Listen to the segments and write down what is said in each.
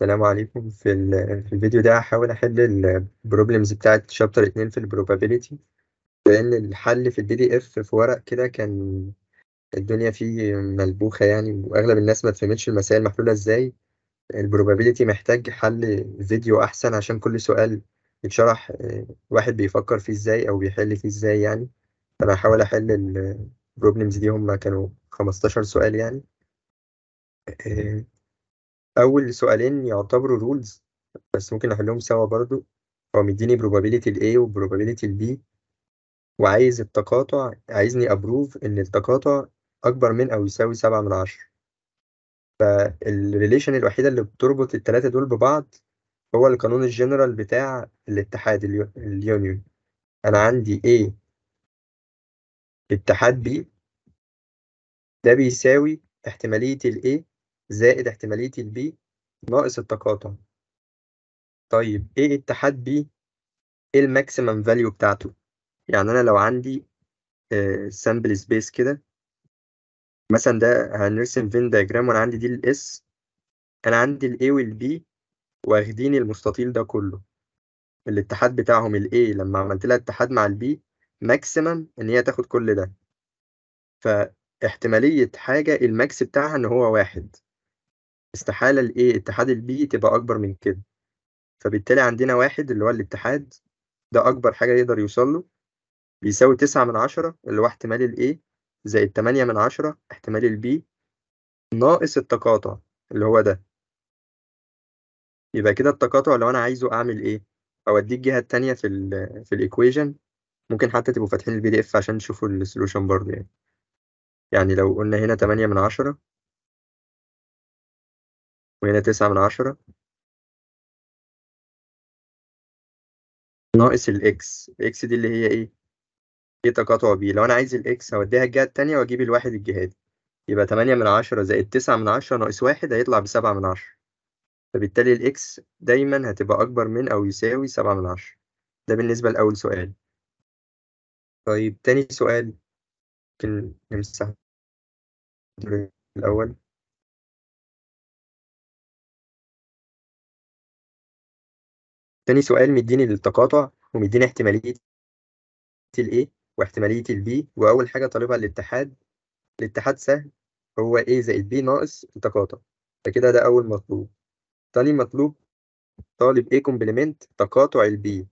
السلام عليكم في, في الفيديو ده هحاول احل البروبلمز بتاعه شابتر 2 في البروبابيليتي لان الحل في البي دي اف في ورق كده كان الدنيا فيه ملبوخه يعني واغلب الناس ما تفهمتش المسائل محلوله ازاي البروبابيليتي محتاج حل فيديو احسن عشان كل سؤال يتشرح آه، واحد بيفكر فيه ازاي او بيحل فيه ازاي يعني فانا هحاول احل البروبلمز دي هم كانوا 15 سؤال يعني آه، اول سؤالين يعتبروا رولز بس ممكن احلهم سوا برضو هو مديني probability ال A و probability ال B وعايز التقاطع عايزني ابروف ان التقاطع اكبر من او يساوي سبعة من عشرة فالريليشن الوحيدة اللي بتربط التلاتة دول ببعض هو القانون الجنرال بتاع الاتحاد اليونيون انا عندي A اتحاد B ده بيساوي احتمالية ال A زائد احتمالية البي ناقص التقاطع طيب ايه اتحاد بي ايه الماكسيمم فاليو بتاعته يعني انا لو عندي سامبل آه، سبيس كده مثلا ده هنرسم فين دايجرام وانا عندي دي الاس انا عندي الاي والبي واخدين المستطيل ده كله الاتحاد بتاعهم الاي لما عملت لها اتحاد مع البي ماكسيمم ان هي تاخد كل ده فاحتمالية حاجة الماكس بتاعها ان هو واحد استحالة الايه الاتحاد البيئي تبقى أكبر من كده فبالتالي عندنا واحد اللي هو الاتحاد ده أكبر حاجة يقدر يوصل له بيساوي تسعة من عشرة اللي هو احتمال الايه زائد تمانية من عشرة احتمال البي ناقص التقاطع اللي هو ده يبقى كده التقاطع لو أنا عايزه أعمل ايه أو أديك الجهة التانية في الـ في الإيكويجن ممكن حتى تبقوا فاتحين البي دي إف عشان تشوفوا السولوشن برضه يعني يعني لو قلنا هنا تمانية من عشرة وهنا تسعة من عشرة ناقص الإكس الإكس دي اللي هي إيه؟ إيه تقاطع بي لو أنا عايز الإكس هوديها الجهة التانية وأجيب الواحد الجهة دي يبقى تمانية من عشرة زائد تسعة من عشرة ناقص واحد هيطلع بسبعة من عشرة فبالتالي الإكس دايما هتبقى أكبر من أو يساوي سبعة من عشرة ده بالنسبة لأول سؤال طيب تاني سؤال ممكن نمسح الأول تاني سؤال مديني للتقاطع ومديني احتمالية A واحتمالية البي وأول حاجة طالبها الاتحاد الاتحاد سهل هو A زائد B ناقص التقاطع فكده ده أول مطلوب تاني مطلوب طالب A كومبلمنت تقاطع B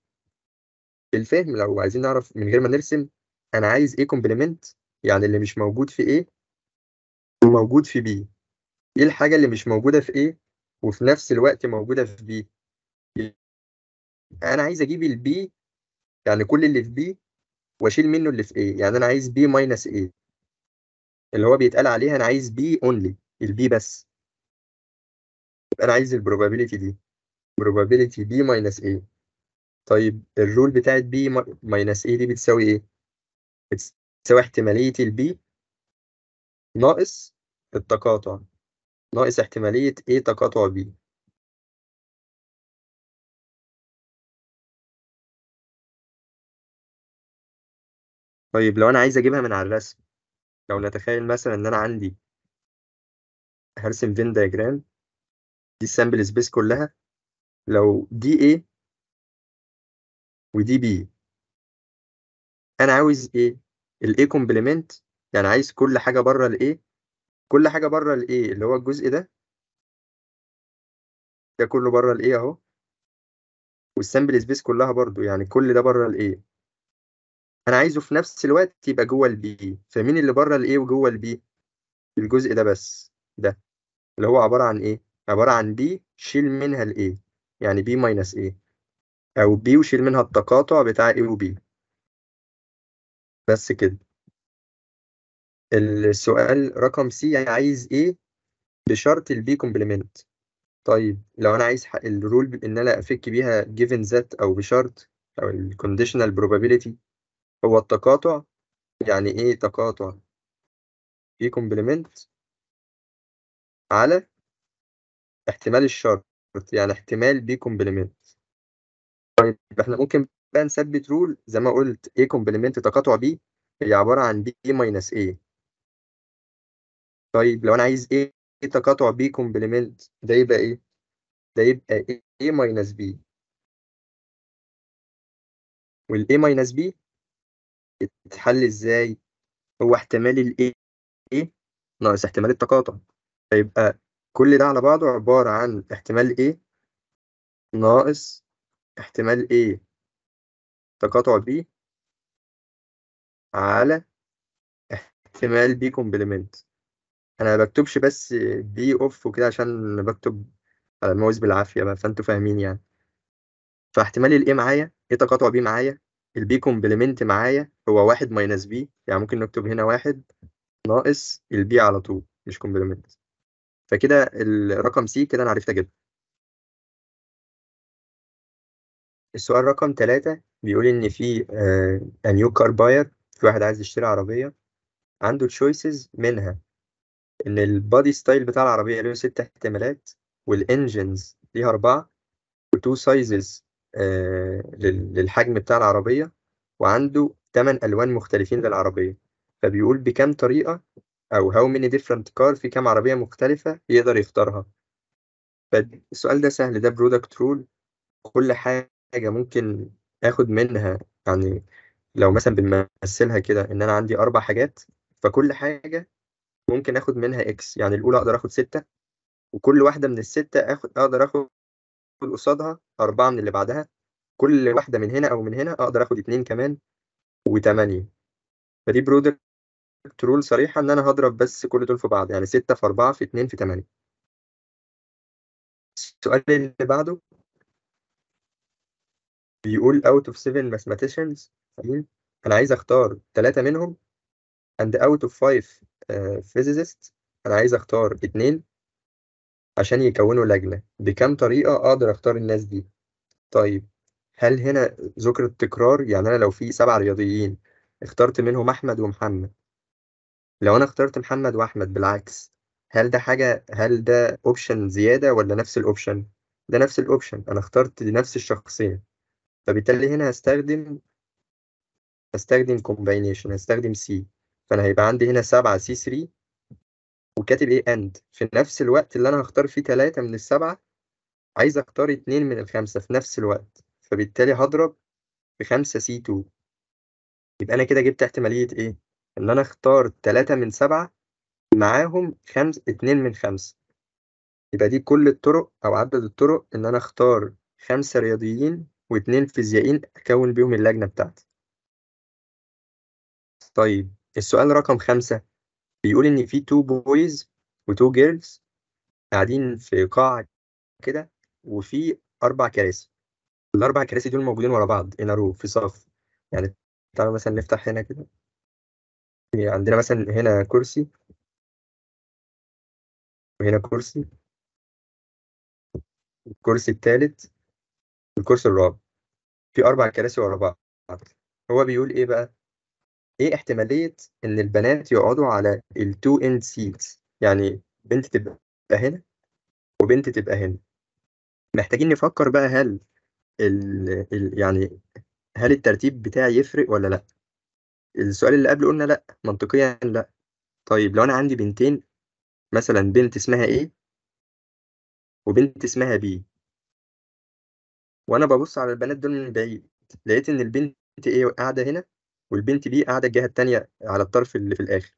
بالفهم لو عايزين نعرف من غير ما نرسم أنا عايز A كومبلمنت يعني اللي مش موجود في A وموجود في B إيه الحاجة اللي مش موجودة في A وفي نفس الوقت موجودة في B يعني انا عايز اجيب البي يعني كل اللي في بي واشيل منه اللي في ايه يعني انا عايز بي ماينس ايه اللي هو بيتقال عليها انا عايز بي اونلي البي بس يبقى انا عايز البروبابيلتي دي probability b ماينس a طيب الرول بتاعت b ماينس a دي بتساوي ايه؟ بتساوي احتمالية البي ناقص التقاطع ناقص احتمالية a تقاطع b طيب لو انا عايز اجيبها من على الرسم لو نتخيل مثلا ان انا عندي هرسم فين دايجرام دي السامبل سبيس كلها لو دي A ودي B انا عاوز ايه الاي كومبلمنت يعني عايز كل حاجه بره الاي كل حاجه بره الاي اللي هو الجزء ده ده كله بره الاي اهو والسامبل سبيس كلها برضو يعني كل ده بره الاي انا عايزه في نفس الوقت يبقى جوه البي فمين اللي بره الايه وجوه البي الجزء ده بس ده اللي هو عباره عن ايه عباره عن بي شيل منها الايه يعني بي ماينس ايه او بي وشيل منها التقاطع بتاع ايه وبي بس كده السؤال رقم سي عايز ايه بشرط البي كومبلمنت طيب لو انا عايز الرول ان انا افك بيها given ذات او بشرط او الكونديشنال probability هو التقاطع يعني ايه تقاطع في كومبلمنت على احتمال الشرط يعني احتمال بي كومبلمنت طيب احنا ممكن بقى نثبت رول زي ما قلت ايه كومبلمنت تقاطع بي هي عبارة عن بي ماينس ايه طيب لو انا عايز ايه تقاطع بي كومبلمنت ده يبقى ايه ده يبقى ايه ماينس بي والايه ماينس بي يتحل ازاي هو احتمال الايه ناقص احتمال التقاطع فيبقى كل ده على بعضه عبارة عن احتمال ايه ناقص احتمال ايه تقاطع B على احتمال B كومبليمنت انا ما بكتبش بس B اوف وكده عشان بكتب على الماوس بالعافية بقى فانتوا فاهمين يعني فاحتمال الايه معايا ايه تقاطع B معايا البي كومبلمنت معايا هو واحد ماينس بي يعني ممكن نكتب هنا واحد ناقص البي على طول مش كومبلمنت فكده الرقم سي كده انا عرفت اجيبها السؤال رقم ثلاثة بيقول إن في آه نيو كار باير في واحد عايز يشتري عربية عنده تشويسز منها إن البادي ستايل بتاع العربية له ست احتمالات والإنجنز ليها أربعة وتو سايزز آه، للحجم بتاع العربية وعنده 8 ألوان مختلفين للعربية فبيقول بكام طريقة أو how many different car في كام عربية مختلفة يقدر يختارها فالسؤال ده سهل ده برودكت رول كل حاجة ممكن آخد منها يعني لو مثلا بنمثلها كده إن أنا عندي أربع حاجات فكل حاجة ممكن آخد منها إكس يعني الأولى أقدر آخد ستة وكل واحدة من الستة آخد أقدر آخد اخد قصادها أربعة من اللي بعدها كل آه. واحدة من هنا أو من هنا آه، أقدر أخد اتنين كمان وتمانية فدي برودكت رول صريحة إن أنا هضرب بس كل دول في بعض يعني ستة في أربعة في اتنين في تمانية السؤال اللي بعده بيقول out of seven mathematicians أنا عايز أختار تلاتة منهم and out of five uh, physicists أنا عايز أختار اتنين عشان يكونوا لجنة بكام طريقة أقدر أختار الناس دي طيب هل هنا ذكر التكرار يعني أنا لو في سبع رياضيين اخترت منهم أحمد ومحمد لو أنا اخترت محمد وأحمد بالعكس هل ده حاجة هل ده أوبشن زيادة ولا نفس الأوبشن؟ ده نفس الأوبشن أنا اخترت نفس الشخصين فبالتالي هنا هستخدم هستخدم combination هستخدم سي فأنا هيبقى عندي هنا سبعه سي C3 وكاتب ايه اند في نفس الوقت اللي انا هختار فيه ثلاثة من السبعة عايز اختار اتنين من الخمسة في نفس الوقت فبالتالي هضرب بخمسة سي تو يبقى انا كده جبت احتمالية ايه ان انا اختار ثلاثة من سبعة معاهم خمس اتنين من خمسة يبقى دي كل الطرق او عدد الطرق ان انا اختار خمسة رياضيين واتنين فيزيائيين اكون بيهم اللجنة بتاعتي طيب السؤال رقم خمسة بيقول ان في تو بويز وتو جيرلز قاعدين في قاعه كده وفي اربع كراسي الاربع كراسي دول موجودين ورا بعض ان رو في صف يعني تعالوا مثلا نفتح هنا كده يعني عندنا مثلا هنا كرسي وهنا كرسي الكرسي التالت والكرسي الرابع في اربع كراسي ورا بعض هو بيقول ايه بقى ايه احتماليه ان البنات يقعدوا على التو اند سيتس يعني بنت تبقى هنا وبنت تبقى هنا محتاجين نفكر بقى هل الـ الـ يعني هل الترتيب بتاعي يفرق ولا لا السؤال اللي قبل قلنا لا منطقيا لا طيب لو انا عندي بنتين مثلا بنت اسمها ايه وبنت اسمها بي وانا ببص على البنات دول من بعيد لقيت ان البنت ايه قاعده هنا والبنت دي قاعده الجهه التانية على الطرف اللي في الاخر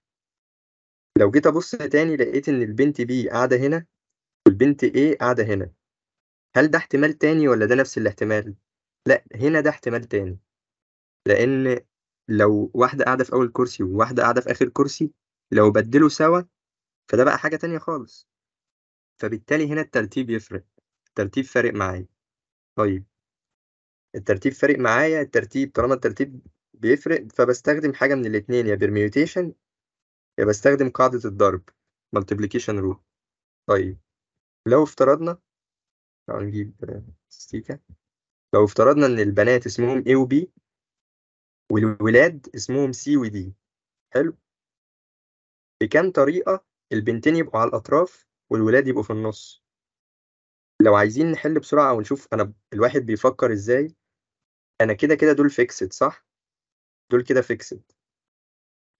لو جيت ابص تاني لقيت ان البنت بي قاعده هنا والبنت ايه قاعده هنا هل ده احتمال تاني ولا ده نفس الاحتمال لا هنا ده احتمال تاني لان لو واحده قاعده في اول كرسي وواحده قاعده في اخر كرسي لو بدلوا سوا فده بقى حاجه تانية خالص فبالتالي هنا الترتيب يفرق الترتيب فارق معايا طيب الترتيب فارق معايا الترتيب طالما الترتيب بيفرق فبستخدم حاجة من الاتنين يا permutation يا بستخدم قاعدة الضرب multiplication rule طيب لو افترضنا هنجيب ستيكة لو افترضنا إن البنات اسمهم A و B والولاد اسمهم C و D حلو بكام طريقة البنتين يبقوا على الأطراف والولاد يبقوا في النص لو عايزين نحل بسرعة ونشوف أنا الواحد بيفكر إزاي أنا كده كده دول فيكسد صح دول كده فيكسد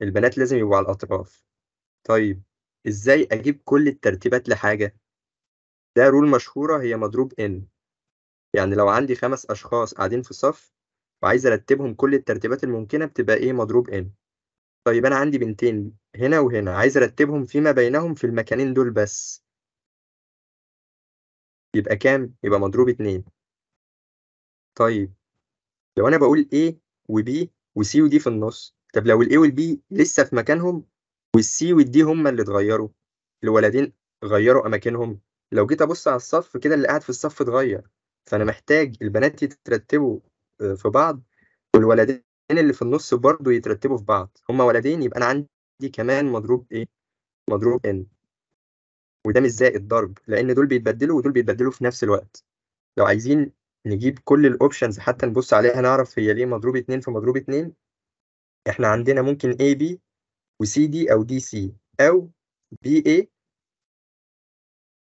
البنات لازم يبقوا على الأطراف طيب إزاي أجيب كل الترتيبات لحاجة ده رول مشهورة هي مضروب إن يعني لو عندي خمس أشخاص قاعدين في صف وعايز أرتبهم كل الترتيبات الممكنة بتبقى إيه مضروب إن طيب أنا عندي بنتين هنا وهنا عايز أرتبهم فيما بينهم في المكانين دول بس يبقى كام؟ يبقى مضروب اتنين طيب لو أنا بقول A و B وسي ودي في النص طب لو الاي والبي لسه في مكانهم والسي والدي هما اللي اتغيروا الولدين غيروا اماكنهم لو جيت ابص على الصف كده اللي قاعد في الصف اتغير فانا محتاج البنات يترتبوا آه، في بعض والولدين اللي في النص برضه يترتبوا في بعض هما ولدين يبقى انا عندي كمان مضروب ايه مضروب ان وده مش زائد ضرب لان دول بيتبدلوا ودول بيتبدلوا في نفس الوقت لو عايزين نجيب كل الاوبشنز حتى نبص عليها نعرف هي ليه مضروب اتنين في مضروب اتنين احنا عندنا ممكن اي بي وسي دي او دي سي او بي اي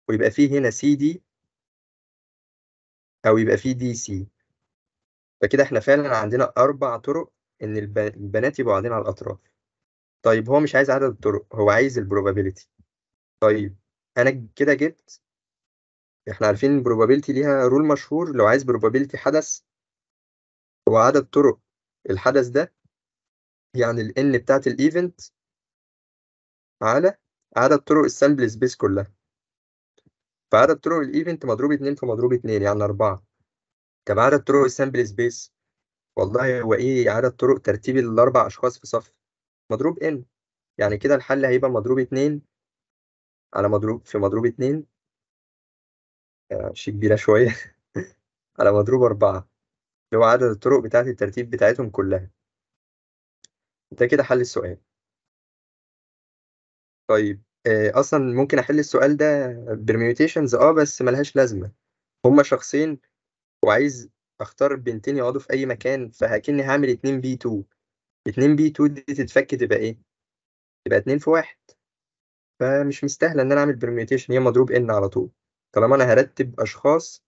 ويبقى فيه هنا سي دي او يبقى فيه دي سي فكده احنا فعلا عندنا اربع طرق ان البنات يبقوا قاعدين على الاطراف طيب هو مش عايز عدد الطرق هو عايز البروبابيلتي طيب انا كده جبت احنا عارفين البروبابيلتي ليها رول مشهور لو عايز بروبابيلتي حدث هو عدد طرق الحدث ده يعني ال n بتاعت الايفنت على عدد طرق السامبل سبيس كلها فعدد طرق الايفنت مضروب 2 في مضروب 2 يعني 4 طب عدد طرق السامبل سبيس والله هو ايه عدد طرق ترتيب الاربع اشخاص في صف مضروب n يعني كده الحل هيبقى مضروب 2 على مضروب في مضروب 2 يعني شيء كبيرة شوية على مضروب أربعة اللي هو عدد الطرق بتاعة الترتيب بتاعتهم كلها ده كده حل السؤال طيب آه، أصلا ممكن أحل السؤال ده برميوتيشنز أه بس ملهاش لازمة هما شخصين وعايز أختار بنتين يقعدوا في أي مكان فهكني هعمل اتنين بي تو اتنين بي تو دي تتفك تبقى إيه؟ تبقى اتنين في واحد فمش مستاهلة إن أنا أعمل برميوتيشن هي مضروب إن على طول طالما انا هرتب اشخاص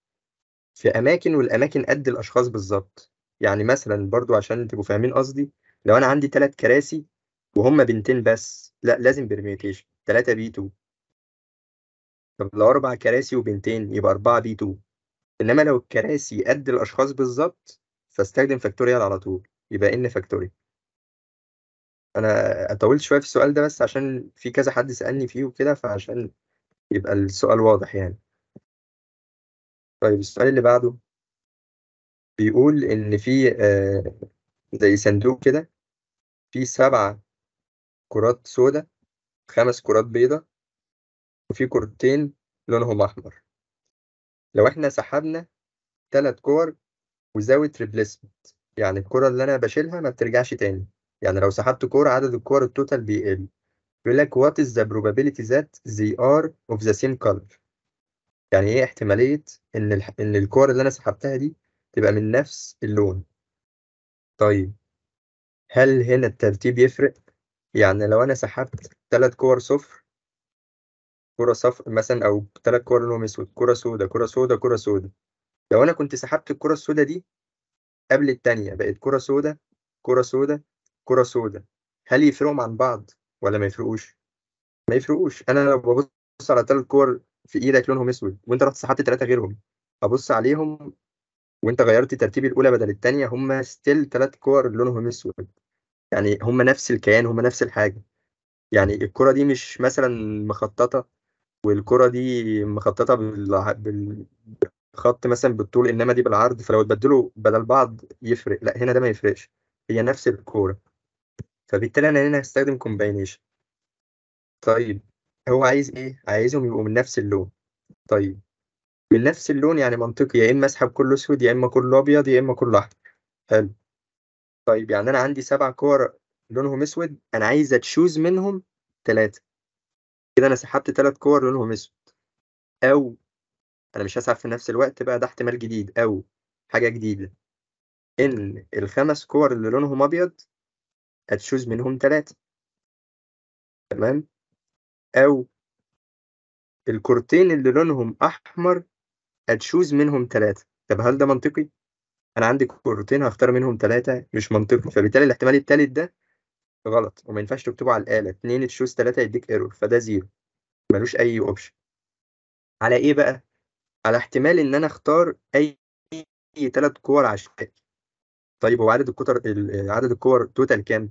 في اماكن والاماكن قد الاشخاص بالظبط يعني مثلا برضو عشان تبقوا فاهمين قصدي لو انا عندي ثلاث كراسي وهم بنتين بس لا لازم برميتيشن ثلاثة بي 2 طب لو اربع كراسي وبنتين يبقى اربعة بي 2 انما لو الكراسي قد الاشخاص بالظبط فاستخدم فاكتوريال على طول يبقى ان فاكتوريال انا طولت شويه في السؤال ده بس عشان في كذا حد سالني فيه وكده فعشان يبقى السؤال واضح يعني طيب السؤال اللي بعده بيقول إن في آه، زي صندوق كده فيه سبعة كرات سودا خمس كرات بيضة وفي كرتين لونهم أحمر لو إحنا سحبنا تلات كور وزاوية ريبليسمنت يعني الكرة اللي أنا بشيلها ما بترجعش تاني يعني لو سحبت كورة عدد الكور التوتال بيقل بيقول لك what is the probability that they are of the same color يعني ايه احتماليه ان ان الكور اللي انا سحبتها دي تبقى من نفس اللون طيب هل هنا الترتيب يفرق يعني لو انا سحبت ثلاث كور صفر كرة صفر مثلا او ثلاث كور لونهم اسود كرة سوداء كرة سوداء كرة سوداء لو انا كنت سحبت الكرة السوداء دي قبل الثانيه بقت كرة سوداء كرة سوداء كرة سوداء هل يفرقهم عن بعض ولا ما يفرقوش ما يفرقوش انا لو ببص على ثلاث كور في ايدك لونهم اسود وانت رحت سحبت ثلاثه غيرهم ابص عليهم وانت غيرت ترتيب الاولى بدل الثانيه هم ستيل ثلاث كور لونهم اسود يعني هم نفس الكيان هم نفس الحاجه يعني الكره دي مش مثلا مخططه والكره دي مخططه بالخط مثلا بالطول انما دي بالعرض فلو تبدلوا بدل بعض يفرق لا هنا ده ما يفرقش هي نفس الكوره فبالتالي انا هنا هستخدم كومباينيشن طيب هو عايز ايه عايزهم يبقوا من نفس اللون طيب من نفس اللون يعني منطقي يا اما اسحب كله اسود يا اما كله ابيض يا اما كله احمر حلو طيب يعني انا عندي سبع كور لونهم اسود انا عايز اتشوز منهم ثلاثه كده انا سحبت ثلاث كور لونهم اسود او انا مش هسحب في نفس الوقت بقى ده احتمال جديد او حاجه جديده ان الخمس كور اللي لونهم ابيض اتشوز منهم ثلاثه تمام أو الكورتين اللي لونهم أحمر اتشوز منهم ثلاثة طب هل ده منطقي؟ أنا عندي كورتين هختار منهم ثلاثة مش منطقي فبالتالي الاحتمال الثالث ده غلط وما ينفعش تكتبه على الآلة اتنين تشوز ثلاثة يديك ايرور فده زيرو ملوش أي أوبشن على إيه بقى؟ على احتمال إن أنا أختار أي ثلاث كور عشوائي طيب هو عدد الكتر عدد الكور توتال كام؟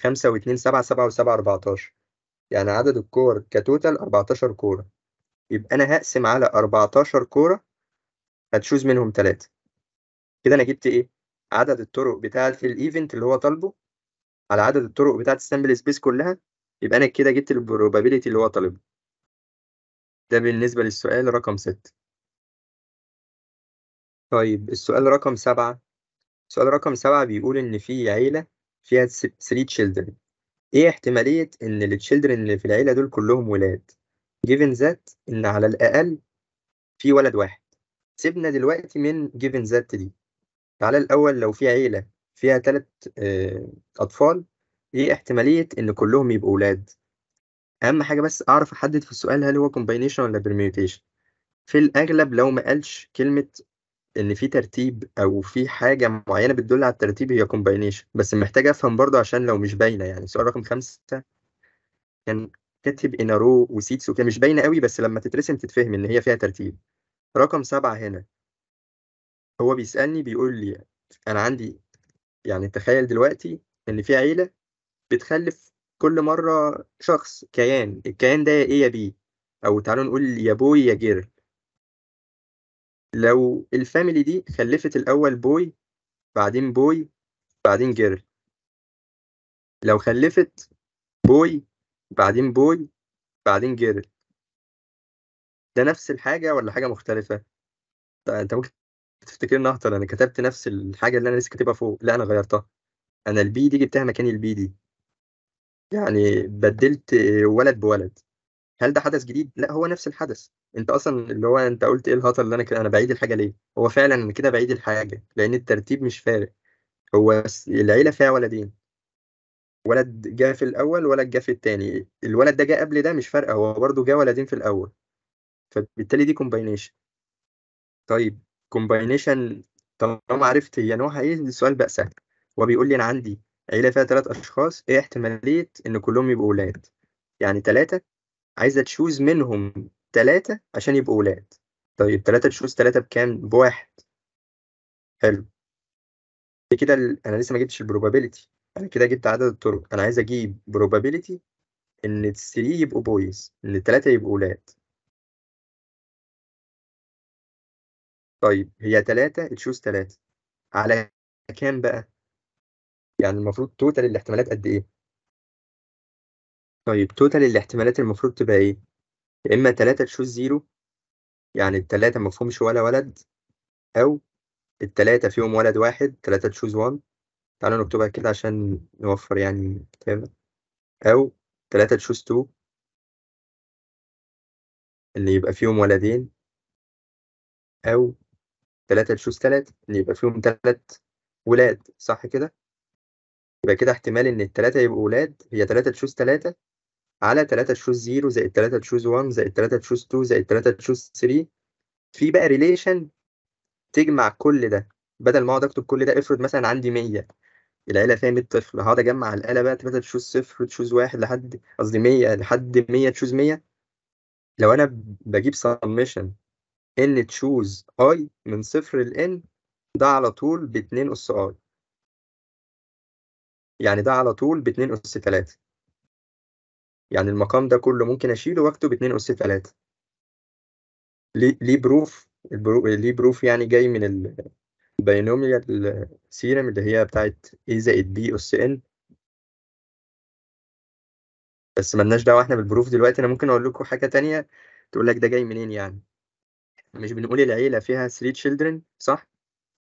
5 و2 7 7 و7 14 يعني عدد الكور كتوتال 14 كورة يبقى أنا هقسم على 14 كورة هتشوز منهم تلاتة كده أنا جبت إيه؟ عدد الطرق بتاعة الإيفنت اللي هو طالبه على عدد الطرق بتاعة السامبل سبيس كلها يبقى أنا كده جبت البروبابيليتي اللي هو طالبه ده بالنسبة للسؤال رقم ستة طيب السؤال رقم سبعة السؤال رقم سبعة بيقول إن في عيلة فيها 3 children إيه احتمالية إن التشيلدرن اللي في العيلة دول كلهم ولاد؟ جيفن ذات إن على الأقل في ولد واحد سيبنا دلوقتي من جيفن ذات دي تعالى الأول لو في عيلة فيها تلات آه، أطفال إيه احتمالية إن كلهم يبقوا ولاد؟ أهم حاجة بس أعرف أحدد في السؤال هل هو كومباينيشن ولا permutation في الأغلب لو ما قالش كلمة ان في ترتيب او في حاجه معينه بتدل على الترتيب هي كومباينيشن بس محتاج افهم برضه عشان لو مش باينه يعني سؤال رقم خمسة كان كاتب ان رو وسيتس وكده مش باينه قوي بس لما تترسم تتفهم ان هي فيها ترتيب رقم سبعة هنا هو بيسالني بيقول لي انا عندي يعني تخيل دلوقتي ان في عيله بتخلف كل مره شخص كيان الكيان ده يا ايه يا بي او تعالوا نقول يا بوي يا جيرل لو الفاميلي دي خلفت الأول بوي بعدين بوي بعدين جيرل لو خلفت بوي بعدين بوي بعدين جيرل ده نفس الحاجة ولا حاجة مختلفة؟ أنت ممكن تفتكرني أهطل أنا كتبت نفس الحاجة اللي أنا لسه كاتبها فوق لا أنا غيرتها أنا البي دي جبتها مكان البي دي يعني بدلت ولد بولد هل ده حدث جديد؟ لا هو نفس الحدث انت اصلا اللي هو انت قلت ايه الهطل اللي انا كده انا بعيد الحاجه ليه؟ هو فعلا انا كده بعيد الحاجه لان الترتيب مش فارق هو العيله فيها ولدين ولد جه في الاول ولد جه في التاني الولد ده جه قبل ده مش فارقه هو برده جه ولدين في الاول فبالتالي دي كومباينيشن طيب كومباينيشن طالما عرفت هي نوعها ايه السؤال بقى سهل هو بيقول لي انا عندي عيله فيها ثلاث اشخاص ايه احتماليه ان كلهم يبقوا ولاد يعني ثلاثه عايزه تشوز منهم ثلاثه عشان يبقوا ولاد طيب ثلاثه تشوز ثلاثه بكام بواحد حلو كده ال... انا لسه ما جبتش البروبابيلتي انا كده جبت عدد الطرق انا عايز اجيب بروبابيلتي ان الثري يبقوا بويز ان الثلاثه يبقوا ولاد طيب هي ثلاثة تشوز ثلاثة على كام بقى؟ يعني المفروض توتال الاحتمالات قد إيه؟ طيب توتال الاحتمالات المفروض تبقى ايه يا اما 3 تشوز زيرو يعني التلاتة مفهومش ولا ولد او التلاتة فيهم ولد واحد 3 تشوز 1 تعالوا نكتبها كده عشان نوفر يعني كتابة او 3 تشوز 2 اللي يبقى فيهم ولدين او 3 تشوز 3 اللي يبقى فيهم 3 ولاد صح كده يبقى كده احتمال ان التلاتة يبقوا ولاد هي 3 تشوز 3 على 3 تشوز 0 زائد 3 تشوز 1 زائد 3 تشوز 2 زائد 3 تشوز 3 في بقى ريليشن تجمع كل ده بدل ما اقعد اكتب كل ده افرض مثلا عندي 100 العيله فيها 100 طفل هقعد اجمع الاله بقى 3 تشوز 0 تشوز 1 لحد قصدي 100 لحد 100 تشوز 100 لو انا بجيب سمشن ان تشوز اي من صفر ل ان ده على طول ب 2 اس اي يعني ده على طول ب 2 اس 3 يعني المقام ده كله ممكن اشيله واكتب 2 اس 3 ليه بروف البرو... ليه بروف يعني جاي من الباينوميال سيرم اللي هي بتاعت a زائد b اس n بس مالناش دعوه احنا بالبروف دلوقتي انا ممكن اقول لكم حاجه تانية تقول لك ده جاي منين يعني مش بنقول العيله فيها 3 children صح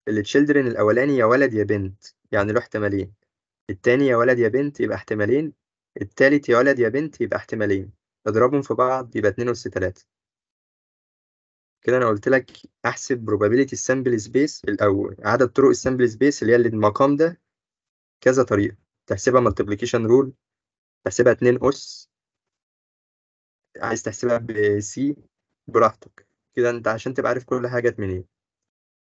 التشيلدرن الاولاني يا ولد يا بنت يعني له احتمالين التاني يا ولد يا بنت يبقى احتمالين التالت يولد يا بنت يبقى احتمالين اضربهم في بعض يبقى اتنين أس تلاتة كده أنا قلت لك أحسب probability sample space أو عدد طرق السامبل سبيس اللي هي المقام ده كذا طريقة تحسبها multiplication rule تحسبها اتنين أس عايز تحسبها سي براحتك كده أنت عشان تبقى عارف كل حاجة منين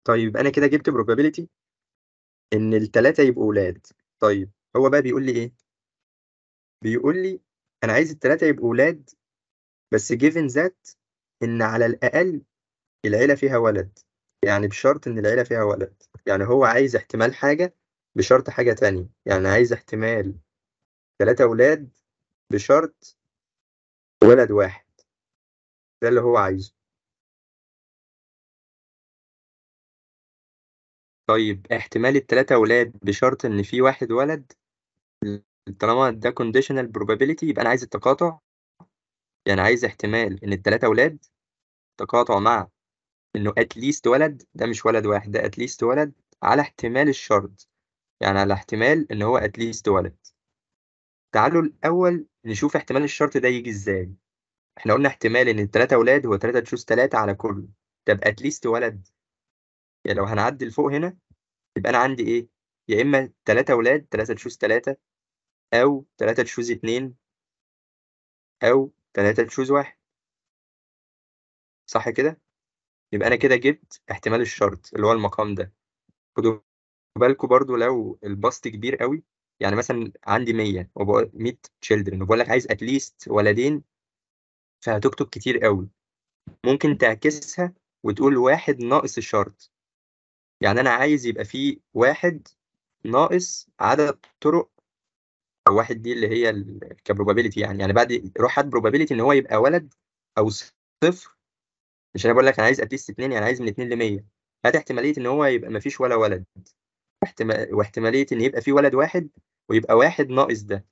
طيب أنا كده جبت probability إن التلاتة يبقوا ولاد طيب هو بقى بيقول لي إيه بيقول لي انا عايز الثلاثه يبقوا ولاد بس جيفن ذات ان على الاقل العيله فيها ولد يعني بشرط ان العيله فيها ولد يعني هو عايز احتمال حاجه بشرط حاجه تانية يعني عايز احتمال ثلاثه اولاد بشرط ولد واحد ده اللي هو عايزه طيب احتمال التلاتة ولاد بشرط إن في واحد ولد طالما ده conditional probability يبقى أنا عايز التقاطع يعني عايز احتمال إن التلاتة ولاد تقاطع مع إنه at least ولد ده مش ولد واحد ده at least ولد على احتمال الشرط يعني على احتمال إن هو at least ولد تعالوا الأول نشوف احتمال الشرط ده يجي إزاي احنا قلنا احتمال ان التلاتة ولاد هو تلاتة تشوز تلاتة على كله طب اتليست ولد يعني لو هنعدي لفوق هنا يبقى انا عندي ايه يا اما تلاتة ولاد تلاتة تشوز تلاتة أو تلاتة تشوز اتنين أو تلاتة تشوز واحد صح كده؟ يبقى أنا كده جبت احتمال الشرط اللي هو المقام ده خدوا بالكم برضو لو البسط كبير قوي يعني مثلا عندي 100 وبقول 100 تشيلدرن وبقول لك عايز اتليست ولدين فهتكتب كتير قوي ممكن تعكسها وتقول واحد ناقص الشرط يعني انا عايز يبقى فيه واحد ناقص عدد الطرق او واحد دي اللي هي كبروبابيلتي يعني يعني بعد روح هات بروبابيلتي ان هو يبقى ولد او صفر مش انا بقول لك انا عايز اتليست اتنين يعني عايز من اتنين ل 100 هات احتماليه ان هو يبقى ما فيش ولا ولد واحتماليه ان يبقى في ولد واحد ويبقى واحد ناقص ده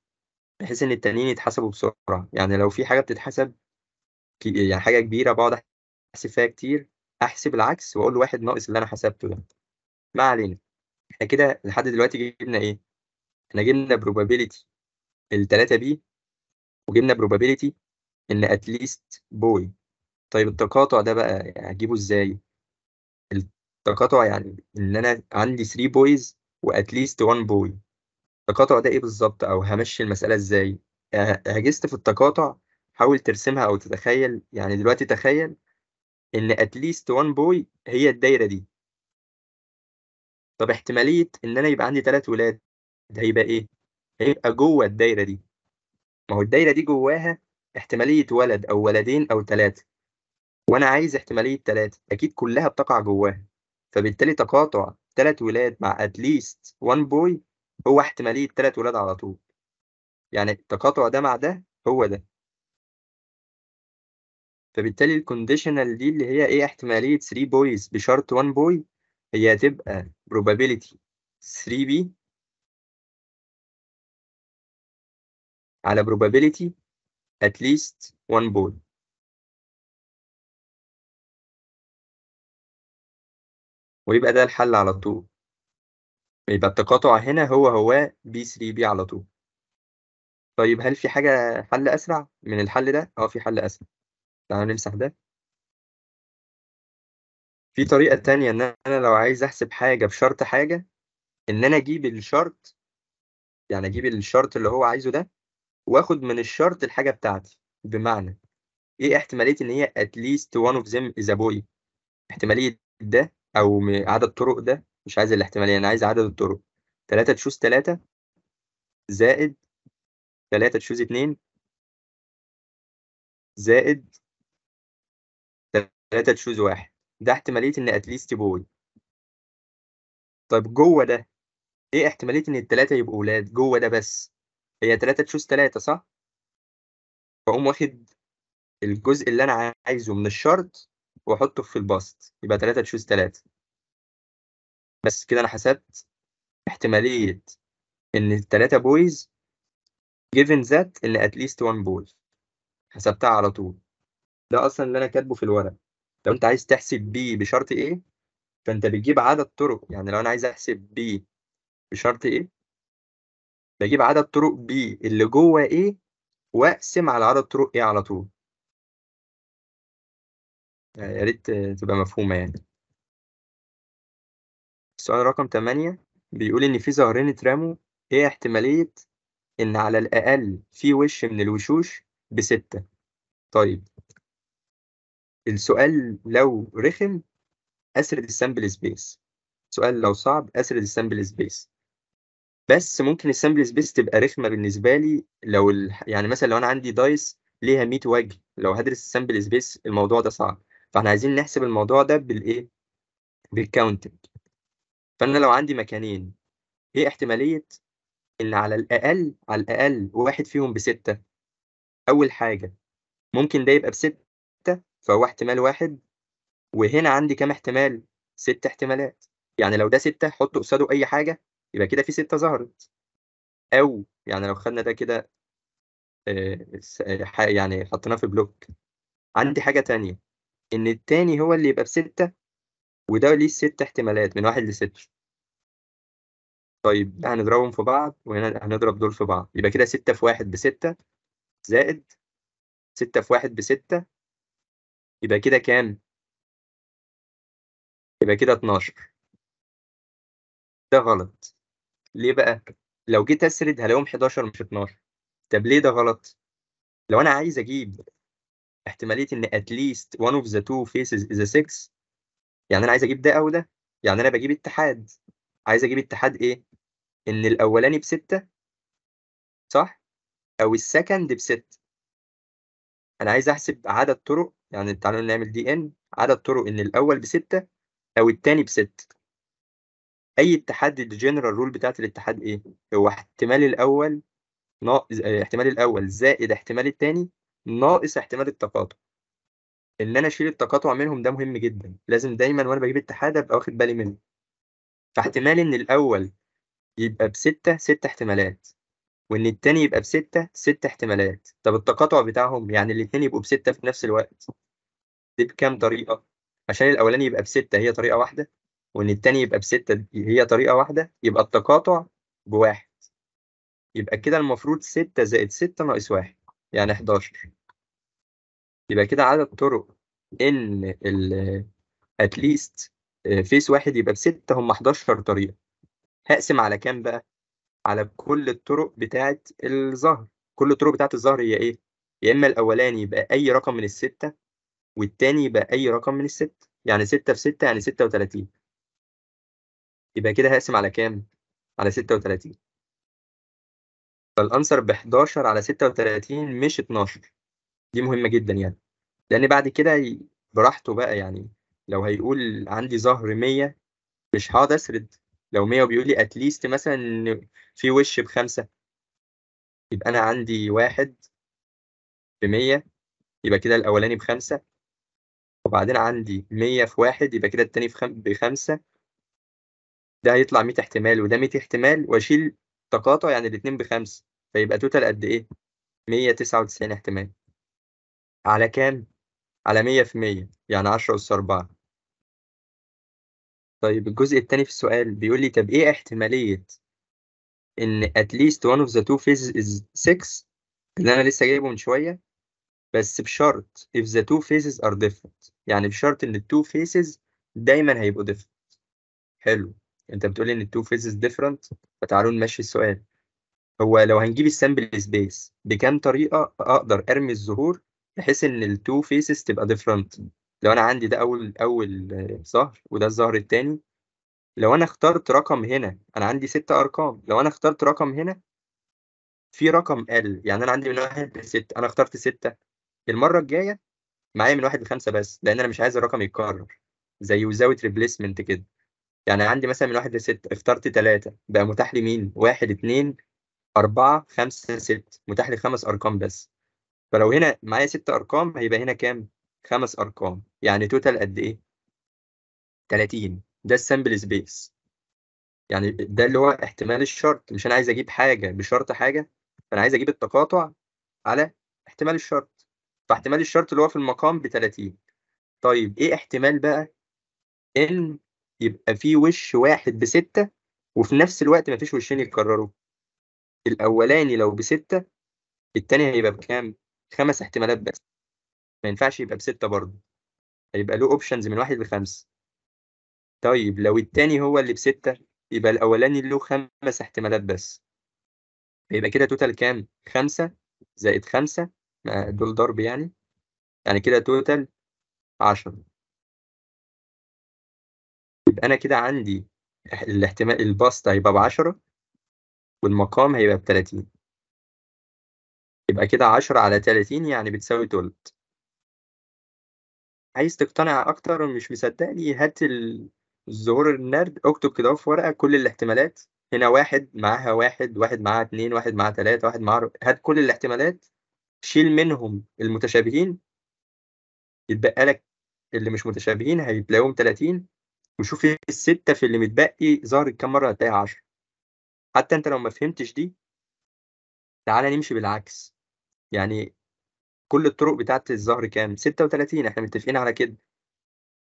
بحيث ان التانيين يتحسبوا بسرعه يعني لو في حاجه بتتحسب يعني حاجه كبيره بقعد احسب فيها كتير احسب العكس واقول له واحد ناقص اللي انا حسبته ده ما علينا احنا كده لحد دلوقتي جبنا ايه احنا جبنا probability 3 بي وجبنا probability ان اتليست بوي طيب التقاطع ده بقى هجيبه ازاي التقاطع يعني ان انا عندي 3 بويز واتليست 1 بوي التقاطع ده ايه بالظبط او همشي المسألة ازاي هجست أه، في التقاطع حاول ترسمها او تتخيل يعني دلوقتي تخيل ان اتليست 1 بوي هي الدايرة دي طب احتمالية ان انا يبقى عندي 3 ولاد هيبقى ايه هيبقى جوه الدايره دي ما هو الدايره دي جواها احتماليه ولد او ولدين او ثلاثه وانا عايز احتماليه ثلاثه اكيد كلها بتقع جواها فبالتالي تقاطع ثلاث ولاد مع اتليست وان بوي هو احتماليه ثلاث ولاد على طول يعني التقاطع ده مع ده هو ده فبالتالي الكونديشنال دي اللي هي ايه احتماليه 3 بويز بشرط 1 بوي هي هتبقى probability 3b على probability at least one ball ويبقى ده الحل على طول يبقى التقاطع هنا هو هو b 3 b على طول طيب هل في حاجة حل أسرع من الحل ده؟ أه في حل أسرع تعالوا نمسح ده في طريقة تانية إن أنا لو عايز أحسب حاجة بشرط حاجة إن أنا أجيب الشرط يعني أجيب الشرط اللي هو عايزه ده واخد من الشرط الحاجه بتاعتي بمعنى ايه احتماليه ان هي اتليست one اوف them is a boy احتماليه ده او عدد طرق ده مش عايز الاحتماليه انا عايز عدد الطرق 3 تشوز 3 زائد 3 تشوز 2 زائد 3 تشوز 1 ده احتماليه ان اتليست بوي طيب جوه ده ايه احتماليه ان التلاتة يبقوا ولاد جوه ده بس هي تلاتة تشوز تلاتة صح؟ فأقوم واخد الجزء اللي أنا عايزه من الشرط وأحطه في الباست يبقى تلاتة تشوز تلاتة بس كده أنا حسبت احتمالية إن التلاتة بويز given that إن at least one boy حسبتها على طول ده أصلا اللي أنا كاتبه في الورق لو أنت عايز تحسب بي بشرط إيه فأنت بتجيب عدد طرق يعني لو أنا عايز أحسب بي بشرط إيه بجيب عدد طرق B اللي جوه A واقسم على عدد طرق A على طول يعني يا ريت تبقى مفهومة يعني السؤال رقم 8 بيقول إن في ظهرين اترموا إيه احتمالية إن على الأقل في وش من الوشوش بستة طيب السؤال لو رخم أسرد السامبل سبيس سؤال لو صعب أسرد السامبل سبيس بس ممكن السامبل سبيس تبقى رخمه بالنسبه لي لو ال... يعني مثلا لو انا عندي دايس ليها 100 وجه لو هدرس السامبل سبيس الموضوع ده صعب فاحنا عايزين نحسب الموضوع ده بالايه بالكاونتنج فانا لو عندي مكانين ايه احتماليه ان على الاقل على الاقل واحد فيهم بستة اول حاجه ممكن ده يبقى بستة فهو احتمال واحد وهنا عندي كام احتمال ست احتمالات يعني لو ده ستة حط قصاده اي حاجه يبقى كده في ستة ظهرت أو يعني لو خدنا ده كده آه، يعني حطيناه في بلوك عندي حاجة تانية إن التاني هو اللي يبقى بستة وده ليه ست احتمالات من واحد لستة طيب هنضربهم في بعض وهنا هنضرب دول في بعض يبقى كده ستة في واحد بستة زائد ستة في واحد بستة يبقى كده كام؟ يبقى كده 12 ده غلط ليه بقى؟ لو جيت اسرد هلاقيهم 11 مش 12 طب ليه ده غلط؟ لو انا عايز اجيب احتماليه ان اتليست one اوف ذا تو فيسز is a 6 يعني انا عايز اجيب ده او ده يعني انا بجيب اتحاد عايز اجيب اتحاد ايه؟ ان الاولاني بستة صح؟ او السكند بستة انا عايز احسب عدد طرق يعني تعالوا نعمل دي ان عدد طرق ان الاول بستة او الثاني بستة اي اتحاد الجنرال رول بتاعت الاتحاد ايه هو احتمال الاول ناقص آه، احتمال الاول زائد احتمال الثاني ناقص احتمال التقاطع ان انا اشيل التقاطع منهم ده مهم جدا لازم دايما وانا بجيب اتحاد ابقى واخد بالي منه فاحتمال ان الاول يبقى بستة ست احتمالات وان التاني يبقى بستة ست احتمالات طب التقاطع بتاعهم يعني الاتنين يبقوا بستة في نفس الوقت دي بكام طريقة عشان الاولاني يبقى بستة هي طريقة واحدة وان التاني يبقى بستة هي طريقة واحدة يبقى التقاطع بواحد يبقى كده المفروض ستة زائد ستة ناقص واحد يعني 11 يبقى كده عدد طرق ان ال اتليست فيس واحد يبقى بستة هم 11 طريقة هقسم على كام بقى؟ على كل الطرق بتاعة الظهر كل الطرق بتاعة الظهر هي ايه؟ يا اما الاولاني يبقى اي رقم من الستة والتاني يبقى اي رقم من الستة يعني ستة في ستة يعني ستة وتلاتين يبقى كده هقسم على كام؟ على 36 فالانسر ب 11 على 36 مش 12 دي مهمة جدا يعني لأن بعد كده براحته بقى يعني لو هيقول عندي ظهر 100 مش هقعد أسرد لو 100 وبيقول لي اتليست مثلا في وش بخمسة يبقى أنا عندي واحد ب 100 يبقى كده الأولاني بخمسة وبعدين عندي 100 في واحد يبقى كده التاني بخمسة ده هيطلع 100 احتمال وده 100 احتمال واشيل تقاطع يعني الاثنين بخمسه فيبقى توتال قد ايه 199 احتمال على كام على 100 في 100 يعني 10 أس 4 طيب الجزء الثاني في السؤال بيقول لي طب ايه احتمالية ان at least one of the two phases is 6 اللي انا لسه جايبه من شوية بس بشرط if the two phases are different يعني بشرط ان التو phases دايما هيبقوا different حلو انت بتقول ان التو فيزز ديفرنت فتعالوا نمشي السؤال هو لو هنجيب السامبل سبيس بكام طريقه اقدر ارمي الزهور بحيث ان التو فيزز تبقى ديفرنت لو انا عندي ده اول اول زهر وده الزهر الثاني لو انا اخترت رقم هنا انا عندي ست ارقام لو انا اخترت رقم هنا في رقم ال يعني انا عندي من واحد لستة انا اخترت ستة المرة الجاية معايا من واحد لخمسة بس لان انا مش عايز الرقم يتكرر زي وزاوية ريبليسمنت كده يعني عندي مثلا من واحد لست اخترت تلاتة بقى متاح لي مين؟ واحد اتنين أربعة خمسة ست متاح لي خمس أرقام بس فلو هنا معايا ست أرقام هيبقى هنا كام؟ خمس أرقام يعني توتال قد إيه؟ 30 ده السامبل سبيس يعني ده اللي هو احتمال الشرط مش أنا عايز أجيب حاجة بشرط حاجة فأنا عايز أجيب التقاطع على احتمال الشرط فاحتمال الشرط اللي هو في المقام ب 30 طيب إيه احتمال بقى إن يبقى في وش واحد بستة وفي نفس الوقت مفيش وشين يتكرروا الأولاني لو بستة التاني هيبقى بكام؟ خمس احتمالات بس ما ينفعش يبقى بستة برضه هيبقى له اوبشنز من واحد لخمس طيب لو التاني هو اللي بستة يبقى الأولاني له خمس احتمالات بس يبقى كده توتال كام؟ خمسة زائد خمسة دول ضرب يعني يعني كده توتال عشرة يبقى انا كده عندي الاحتمال الباست هيبقى ب 10 والمقام هيبقى ب 30 يبقى كده 10 على 30 يعني بتساوي تلت عايز تقتنع اكتر مش مصدقني هات الظهور النرد اكتب كده في ورقه كل الاحتمالات هنا واحد معاها واحد واحد معاها اتنين واحد معاها تلاتة واحد معاها هات كل الاحتمالات شيل منهم المتشابهين يتبقى لك اللي مش متشابهين هيتلاقيهم 30 وشوف الستة في اللي متبقي ظهرت كام مرة هتلاقيها عشرة حتى انت لو ما فهمتش دي تعالى نمشي بالعكس يعني كل الطرق بتاعت الظهر كام 36 احنا متفقين على كده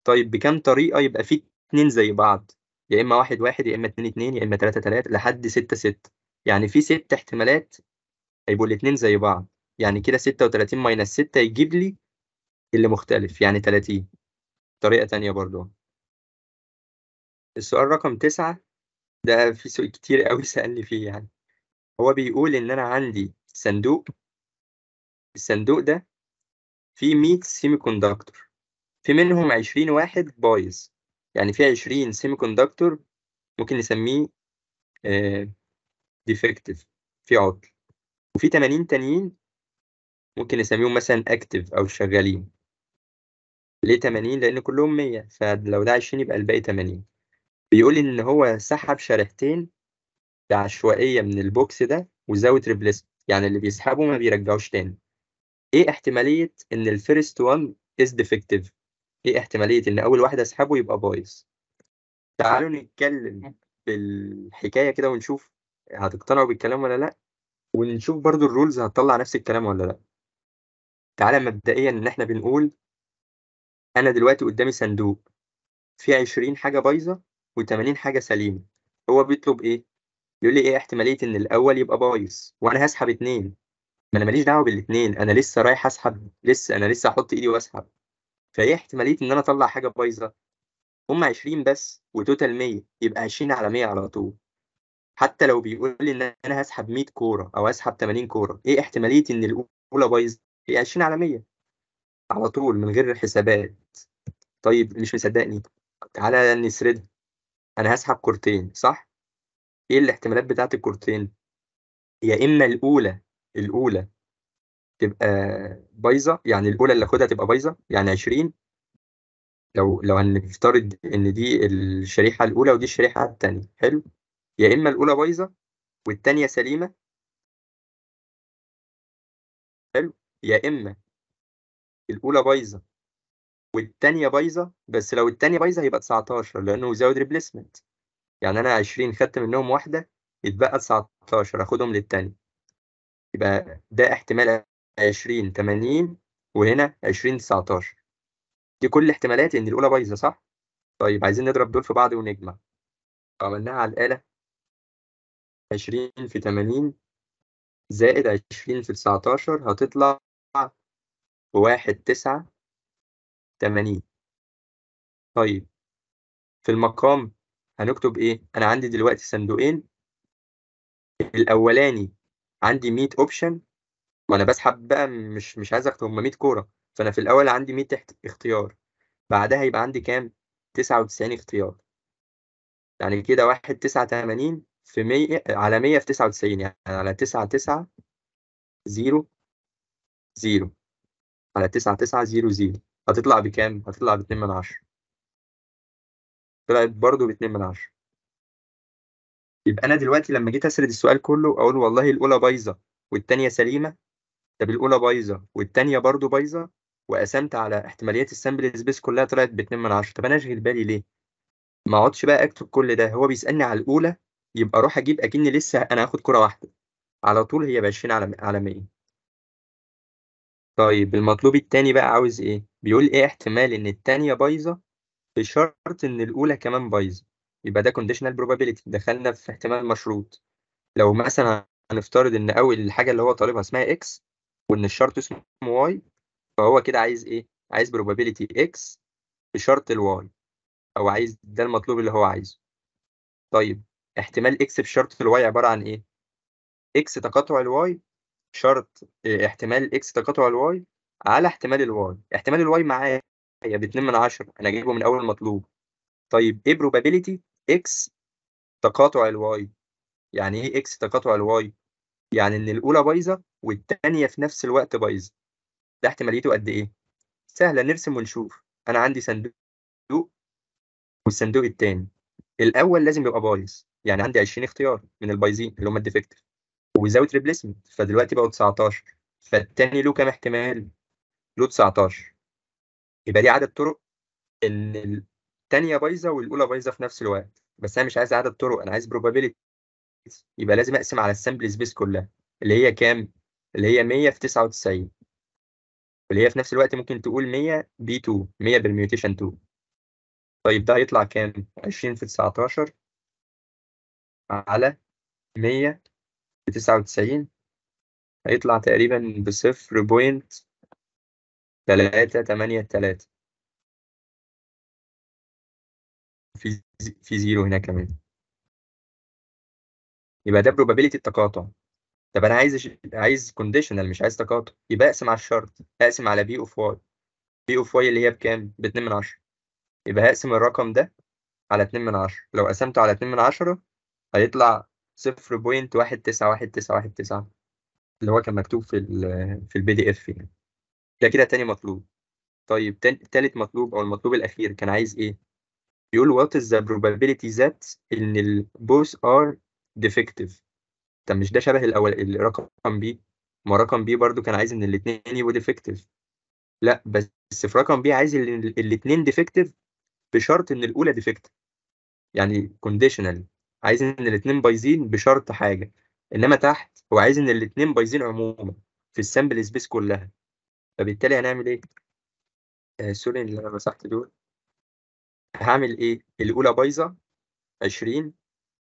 طيب بكام طريقة يبقى في اتنين زي بعض يا اما واحد واحد يا اما اتنين اتنين يا اما تلاتة تلاتة لحد ستة ستة يعني في ست احتمالات هيبقوا الاتنين زي بعض يعني كده 36 ماينس 6 يجيب لي اللي مختلف يعني 30 طريقة تانية برضو السؤال رقم تسعة ده في سؤال كتير قوي سألني فيه يعني هو بيقول إن أنا عندي صندوق الصندوق ده فيه 100 سيمي كوندكتور في منهم 20 واحد بايظ يعني في 20 سيمي كوندكتور ممكن نسميه ديفكتيف آه، في عطل وفي 80 تانيين ممكن نسميهم مثلا اكتف او شغالين ليه 80 لان كلهم 100 فلو ده 20 يبقى الباقي 80 بيقول لي ان هو سحب شريحتين بعشوائيه من البوكس ده وزاوت ريبليس يعني اللي بيسحبه ما بيرجعوش تاني ايه احتماليه ان الفيرست وان از ديفكتيف ايه احتماليه ان اول واحد اسحبه يبقى بايظ تعالوا نتكلم بالحكايه كده ونشوف هتقتنعوا بالكلام ولا لا ونشوف برضو الرولز هتطلع نفس الكلام ولا لا تعالى مبدئيا ان احنا بنقول انا دلوقتي قدامي صندوق فيه 20 حاجه بايظه و80 حاجه سليمه هو بيطلب ايه يقول لي ايه احتماليه ان الاول يبقى بايظ وانا هسحب اتنين ما انا ماليش دعوه بالاثنين انا لسه رايح اسحب لسه انا لسه هحط ايدي واسحب فايه احتماليه ان انا اطلع حاجه بايظه هم 20 بس وتوتال 100 يبقى 20 على 100 على طول حتى لو بيقول لي ان انا هسحب 100 كوره او هسحب 80 كوره ايه احتماليه ان الاولى بايظه هي 20 على 100 على طول من غير الحسابات طيب مش مصدقني تعالى نسردها انا هسحب كورتين صح ايه الاحتمالات بتاعت الكورتين يا اما الاولى الاولى تبقى بايظه يعني الاولى اللي اخدها تبقى بايظه يعني 20 لو لو هنفترض ان دي الشريحه الاولى ودي الشريحه الثانيه حلو يا اما الاولى بايظه والثانيه سليمه حلو يا اما الاولى بايظه والتانية بايظة بس لو التانية بايظة هيبقى 19 لأنه زود ريبليسمنت يعني أنا 20 خدت منهم واحدة يتبقى 19 أخدهم للتانية يبقى ده احتمال 20 80 وهنا 20 19 دي كل احتمالات إن الأولى بايظة صح؟ طيب عايزين نضرب دول في بعض ونجمع عملناها على الآلة 20 في 80 زائد 20 في 19 هتطلع واحد تسعة 80 طيب في المقام هنكتب ايه انا عندي دلوقتي صندوقين الاولاني عندي 100 اوبشن وانا بسحب بقى مش مش عايز اخد هم 100 كوره فانا في الاول عندي 100 تحت اختيار بعدها يبقى عندي كام 99 اختيار يعني كده واحد تسعة تمانين في مية على مية في تسعة وتسعين يعني على تسعة تسعة زيرو زيرو على تسعة تسعة زيرو زيرو هتطلع بكام؟ هتطلع ب 2 من 10 طلعت برضه ب 2 من 10 يبقى انا دلوقتي لما جيت اسرد السؤال كله اقول والله الاولى بايظه والثانيه سليمه طب الاولى بايظه والثانيه برضه بايظه وقسمت على احتماليات السامبل سبيس كلها طلعت ب 2 من 10 طب انا اشغل بالي ليه؟ ما اقعدش بقى اكتب كل ده هو بيسالني على الاولى يبقى اروح اجيب اكني لسه انا هاخد كره واحده على طول هي ب 20 على 100 طيب المطلوب التاني بقى عاوز ايه؟ بيقول ايه احتمال ان التانية بايظه بشرط ان الاولى كمان بايظه يبقى ده كونديشنال probability دخلنا في احتمال مشروط لو مثلا هنفترض ان اول الحاجه اللي هو طالبها اسمها اكس وان الشرط اسمه واي فهو كده عايز ايه عايز probability اكس بشرط الواي او عايز ده المطلوب اللي هو عايزه طيب احتمال اكس بشرط الواي عباره عن ايه اكس تقاطع الواي شرط إيه، احتمال اكس تقاطع الواي على احتمال الواي احتمال الواي معايا ب 2 من 10 انا جايبه من اول مطلوب طيب ايه probability اكس تقاطع الواي يعني ايه اكس تقاطع الواي يعني ان الاولى بايظه والثانيه في نفس الوقت بايظه ده احتماليته قد ايه سهله نرسم ونشوف انا عندي صندوق والصندوق الثاني الاول لازم يبقى بايظ يعني عندي 20 اختيار من البايظين اللي هم الديفكتيف وزاويه ريبليسمنت فدلوقتي بقوا 19 فالثاني له كام احتمال له 19 يبقى دي عدد طرق الثانيه بايظه والاولى بايظه في نفس الوقت بس انا مش عايز عدد طرق انا عايز probability يبقى لازم اقسم على السامبل سبيس كلها اللي هي كام اللي هي 100 في 99 واللي هي في نفس الوقت ممكن تقول 100 بي 2 100 بالميوتيشن 2 طيب ده هيطلع كام 20 في 19 على 100 في 99 هيطلع تقريبا بصفر بوينت 3 تمانية 3 في في زيرو هنا كمان يبقى ده probability التقاطع طب انا عايز عايز كونديشنال مش عايز تقاطع يبقى اقسم على الشرط اقسم على بي اوف واي بي اوف واي اللي هي بكام؟ ب 2 من 10 يبقى هقسم الرقم ده على 2 من 10 لو قسمته على 2 من 10 هيطلع 0.191919 اللي هو كان مكتوب في الـ في البي دي اف يعني ده كده تاني مطلوب طيب تالت مطلوب او المطلوب الاخير كان عايز ايه بيقول what is the probability that ان ال both are defective طب مش ده شبه الاول الرقم بي ما رقم بي برضو كان عايز ان الاثنين يبقوا defective لا بس في رقم بي عايز ان الاثنين defective بشرط ان الاولى defective يعني conditional عايز ان الاثنين بايظين بشرط حاجه انما تحت هو عايز ان الاثنين بايظين عموما في السامبل سبيس كلها فبالتالي هنعمل ايه آه سوري اللي انا مسحت دول هعمل ايه الاولى بايظه 20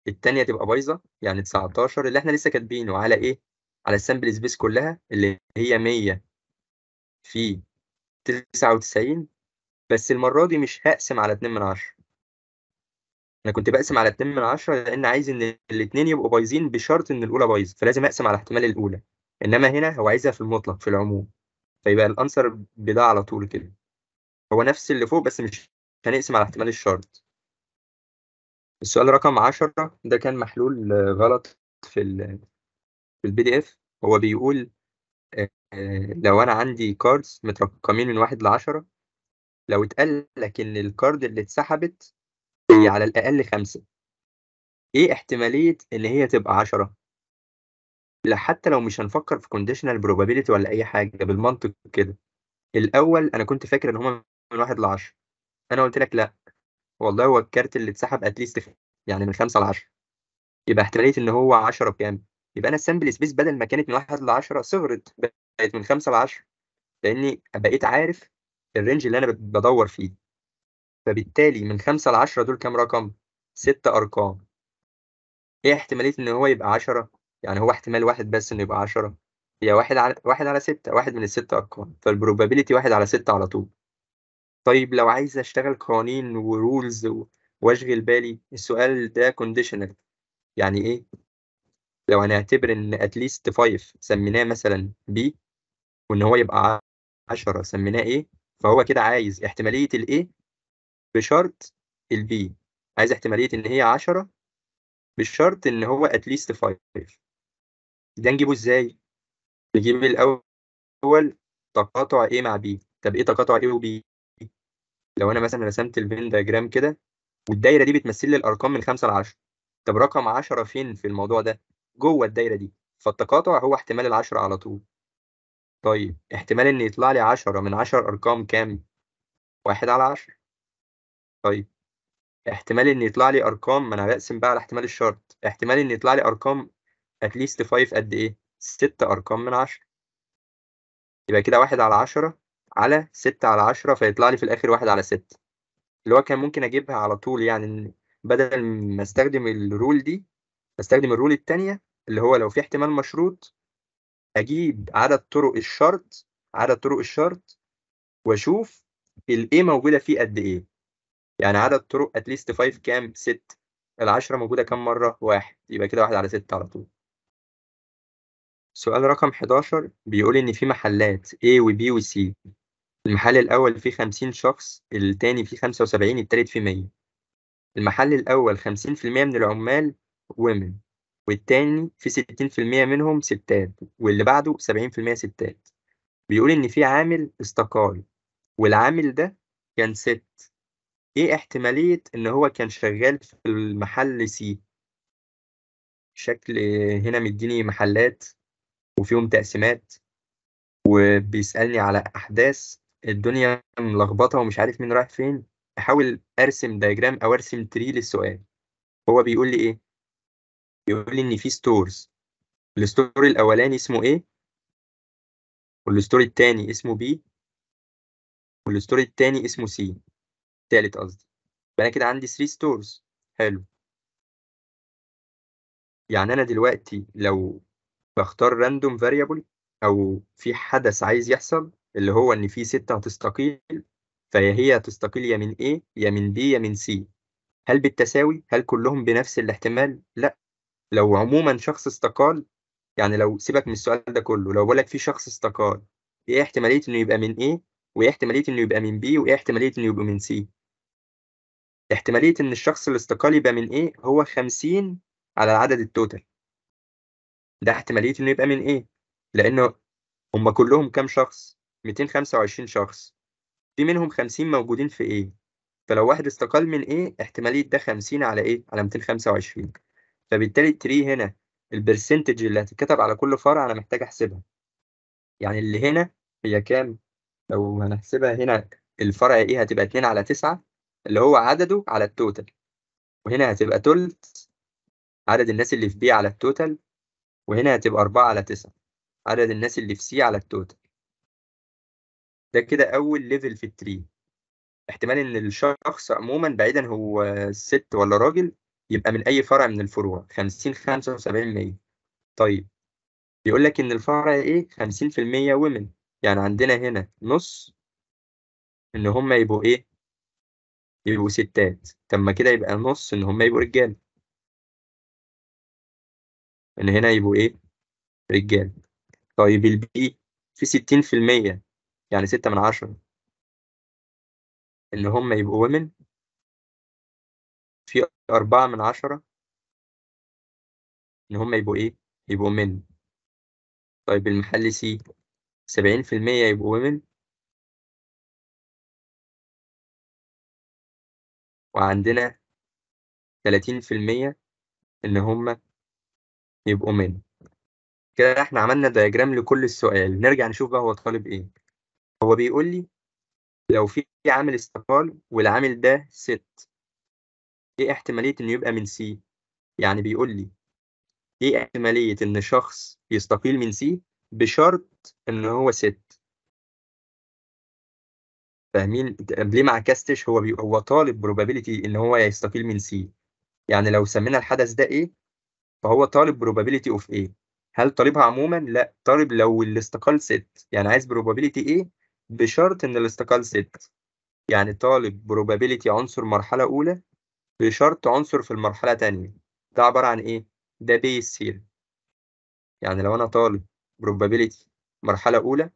الثانيه تبقى بايظه يعني 19 اللي احنا لسه كاتبينه على ايه على السامبل سبيس كلها اللي هي 100 في 99 بس المره دي مش هقسم على 2 من 10 انا كنت بقسم على 2 من 10 لان عايز ان الاثنين يبقوا بايظين بشرط ان الاولى بايظه فلازم اقسم على احتمال الاولى انما هنا هو عايزها في المطلق في العموم فيبقى الانسر بده على طول كده هو نفس اللي فوق بس مش هنقسم على احتمال الشرط السؤال رقم عشرة ده كان محلول غلط في ال في البي دي اف هو بيقول آه، آه، لو انا عندي كاردز مترقمين من واحد لعشرة لو اتقال لك ان الكارد اللي اتسحبت هي على الاقل خمسة ايه احتمالية ان هي تبقى عشرة لا حتى لو مش هنفكر في كونديشنال بروبابيلتي ولا اي حاجه بالمنطق كده الاول انا كنت فاكر ان هما من واحد ل 10 انا قلت لك لا والله هو الكارت اللي اتسحب اتليست يعني من خمسه ل 10 يبقى احتماليه ان هو 10 بكام؟ يبقى انا السامبل سبيس بدل ما كانت من واحد ل 10 صغرت بقت من 5 ل 10 لاني بقيت عارف الرينج اللي انا بدور فيه فبالتالي من 5 ل 10 دول كام رقم؟ ست ارقام ايه احتماليه ان هو يبقى 10 يعني هو احتمال واحد بس انه يبقى 10 هي واحد على واحد على ستة واحد من الست أرقام فالبروبابيلتي واحد على ستة على طول طيب لو عايز أشتغل قوانين ورولز وأشغل بالي السؤال ده كونديشنال يعني إيه؟ لو هنعتبر إن أتليست 5 سميناه مثلا بي وإن هو يبقى 10 سميناه إيه فهو كده عايز احتمالية A بشرط البي عايز احتمالية إن هي 10 بشرط إن هو أتليست 5 ده نجيبه ازاي؟ نجيب الاول تقاطع A مع B طب ايه تقاطع A و B؟ لو انا مثلا رسمت الفين دايجرام كده والدايره دي بتمثل لي الارقام من 5 ل 10 طب رقم 10 فين في الموضوع ده؟ جوه الدايره دي فالتقاطع هو احتمال ال 10 على طول طيب احتمال ان يطلع لي 10 من 10 ارقام كام؟ 1 على 10 طيب احتمال ان يطلع لي ارقام ما انا بقسم بقى على احتمال الشرط احتمال ان يطلع لي ارقام at least 5 قد ايه؟ 6 ارقام من 10 يبقى كده 1 على 10 على 6 على 10 فيطلع لي في الاخر 1 على 6 اللي هو كان ممكن اجيبها على طول يعني بدل ما استخدم الرول دي استخدم الرول الثانيه اللي هو لو في احتمال مشروط اجيب عدد طرق الشرط عدد طرق الشرط واشوف الايه موجوده فيه قد ايه يعني عدد طرق اتليست 5 كام 6 ال 10 موجوده كام مره واحد يبقى كده واحد على 6 على طول سؤال رقم 11 بيقول إن في محلات A و B و C المحل الأول فيه 50 شخص التاني فيه 75 التالت فيه 100 المحل الأول 50% من العمال women والتاني فيه 60% منهم ستات واللي بعده 70% ستات بيقول إن في عامل استقال والعامل ده كان ست إيه احتمالية إن هو كان شغال في المحل سي شكل هنا مديني محلات وفيهم تقسيمات وبيسألني على أحداث الدنيا ملخبطة ومش عارف مين رايح فين أحاول أرسم دايجرام أو أرسم تري للسؤال هو بيقول لي إيه؟ بيقول لي إن في ستورز الستوري الأولاني اسمه إيه؟ والستوري التاني اسمه بي والستوري التاني اسمه سي التالت قصدي يبقى أنا كده عندي 3 ستورز حلو يعني أنا دلوقتي لو بختار راندوم فاريبل او في حدث عايز يحصل اللي هو ان في ستة هتستقيل فهي هي هتستقيل يا من A يا من B يا من C هل بالتساوي هل كلهم بنفس الاحتمال لا لو عموما شخص استقال يعني لو سيبك من السؤال ده كله لو بقولك في شخص استقال ايه احتمالية انه يبقى من A وايه احتمالية انه يبقى من B وايه احتمالية انه يبقى من C احتمالية ان الشخص اللي استقال يبقى من A هو 50 على العدد التوتال ده احتماليه انه يبقى من ايه لانه هم كلهم كام شخص 225 شخص في منهم 50 موجودين في ايه فلو واحد استقال من ايه احتماليه ده 50 على ايه على 225 فبالتالي التري هنا البرسنتج اللي هتتكتب على كل فرع انا محتاج احسبها يعني اللي هنا هي كام لو هنحسبها هنا الفرع ايه هتبقى 2 على 9 اللي هو عدده على التوتال وهنا هتبقى تلت عدد الناس اللي في بي على التوتال وهنا هتبقى 4 على 9 عدد الناس اللي في سي على التوتال ده كده أول ليفل في التري احتمال إن الشخص عموما بعيدا هو ست ولا راجل يبقى من أي فرع من الفروع 50 75 100 طيب بيقول لك إن الفرع إيه 50% ومن يعني عندنا هنا نص إن هم يبقوا إيه يبقوا ستات طب ما كده يبقى نص إن هم يبقوا رجالة ان هنا يبقوا ايه رجال طيب البي في ستين في المية يعني ستة من عشرة ان هم يبقوا ومن في أربعة من عشرة ان هم يبقوا ايه يبقوا من طيب المحل سي سبعين في المية يبقوا ومن وعندنا تلاتين في المية إن هما يبقوا من كده احنا عملنا دياجرام لكل السؤال نرجع نشوف بقى هو طالب ايه هو بيقول لي لو في عامل استقال والعامل ده ست ايه احتمالية انه يبقى من سي يعني بيقول لي ايه احتمالية ان شخص يستقيل من سي بشرط ان هو ست فاهمين ليه ما عكستش هو بي... هو طالب probability ان هو يستقيل من سي يعني لو سمينا الحدث ده ايه فهو طالب probability of A هل طالبها عموما؟ لا طالب لو الاستقال ست يعني عايز probability A بشرط إن الاستقال ست يعني طالب probability عنصر مرحلة أولى بشرط عنصر في المرحلة تانية ده عبارة عن إيه؟ ده بيس هير يعني لو أنا طالب probability مرحلة أولى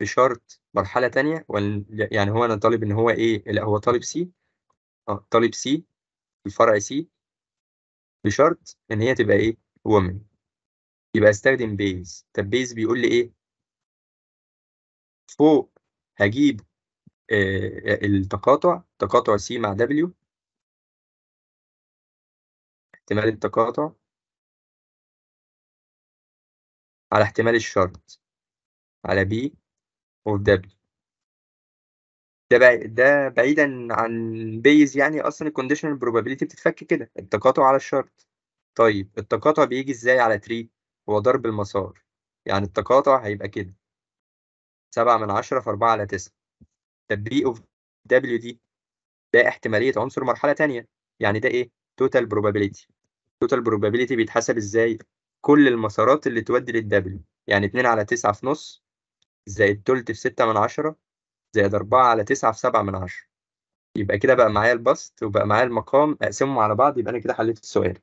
بشرط مرحلة تانية يعني هو أنا طالب إن هو إيه؟ لا هو طالب سي اه طالب سي الفرع سي بشرط ان هي تبقى ايه woman يبقى استخدم بيز طب بيز بيقول لي ايه فوق هجيب آه التقاطع تقاطع سي مع دبليو احتمال التقاطع على احتمال الشرط على بي اوف دبليو ده بعي... ده بعيدا عن بيز يعني اصلا الكونديشنال probability بتتفك كده التقاطع على الشرط طيب التقاطع بيجي ازاي على تري هو ضرب المسار يعني التقاطع هيبقى كده 7 من 10 في 4 على 9 طب بي اوف دبليو دي ده احتمالية عنصر مرحلة ثانيه يعني ده ايه توتال probability توتال probability بيتحسب ازاي كل المسارات اللي تودي للدبليو يعني 2 على 9 في نص زائد تلت في 6 من 10 زائد 4 على 9 في 7 من 10 يبقى كده بقى معايا البسط وبقى معايا المقام اقسمهم على بعض يبقى انا كده حليت السؤال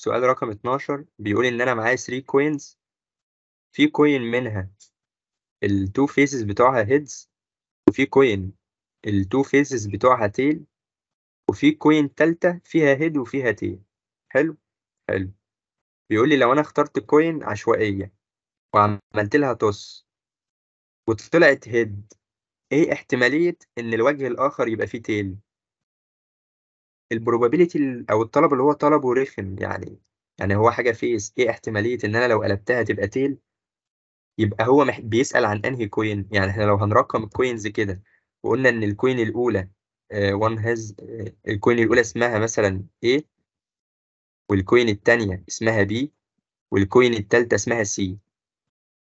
سؤال رقم 12 بيقول ان انا معايا 3 كوينز في كوين منها التو فيسز بتوعها هيدز وفي كوين التو فيسز بتوعها تيل وفي كوين تالتة فيها هيد وفيها تيل حلو حلو بيقول لي لو انا اخترت كوين عشوائية وعملت لها توس وطلعت هيد ايه احتمالية ان الوجه الاخر يبقى فيه تيل البروبابيليتي او الطلب اللي هو طلبه رخم يعني يعني هو حاجة فيس ايه احتمالية ان انا لو قلبتها تبقى تيل يبقى هو بيسأل عن انهي كوين يعني احنا لو هنرقم الكوينز كده وقلنا ان الكوين الاولى وان uh, هاز uh, الكوين الاولى اسمها مثلا A والكوين التانية اسمها B والكوين التالتة اسمها C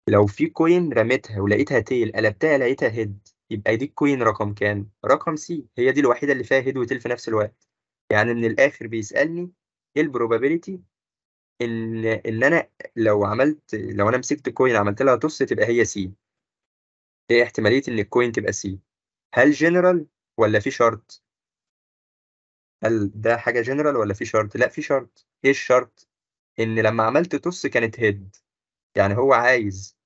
لو في كوين رميتها ولقيتها تيل قلبتها لقيتها هيد يبقى دي الكوين رقم كام؟ رقم سي هي دي الوحيدة اللي فيها هيد وتيل في نفس الوقت يعني من الآخر بيسألني ايه البروبابيلتي ان ان انا لو عملت لو انا مسكت كوين عملت لها تص تبقى هي سي ايه احتمالية ان الكوين تبقى سي هل جنرال ولا في شرط هل ده حاجة جنرال ولا في شرط لا في شرط ايه الشرط ان لما عملت تص كانت هيد يعني هو عايز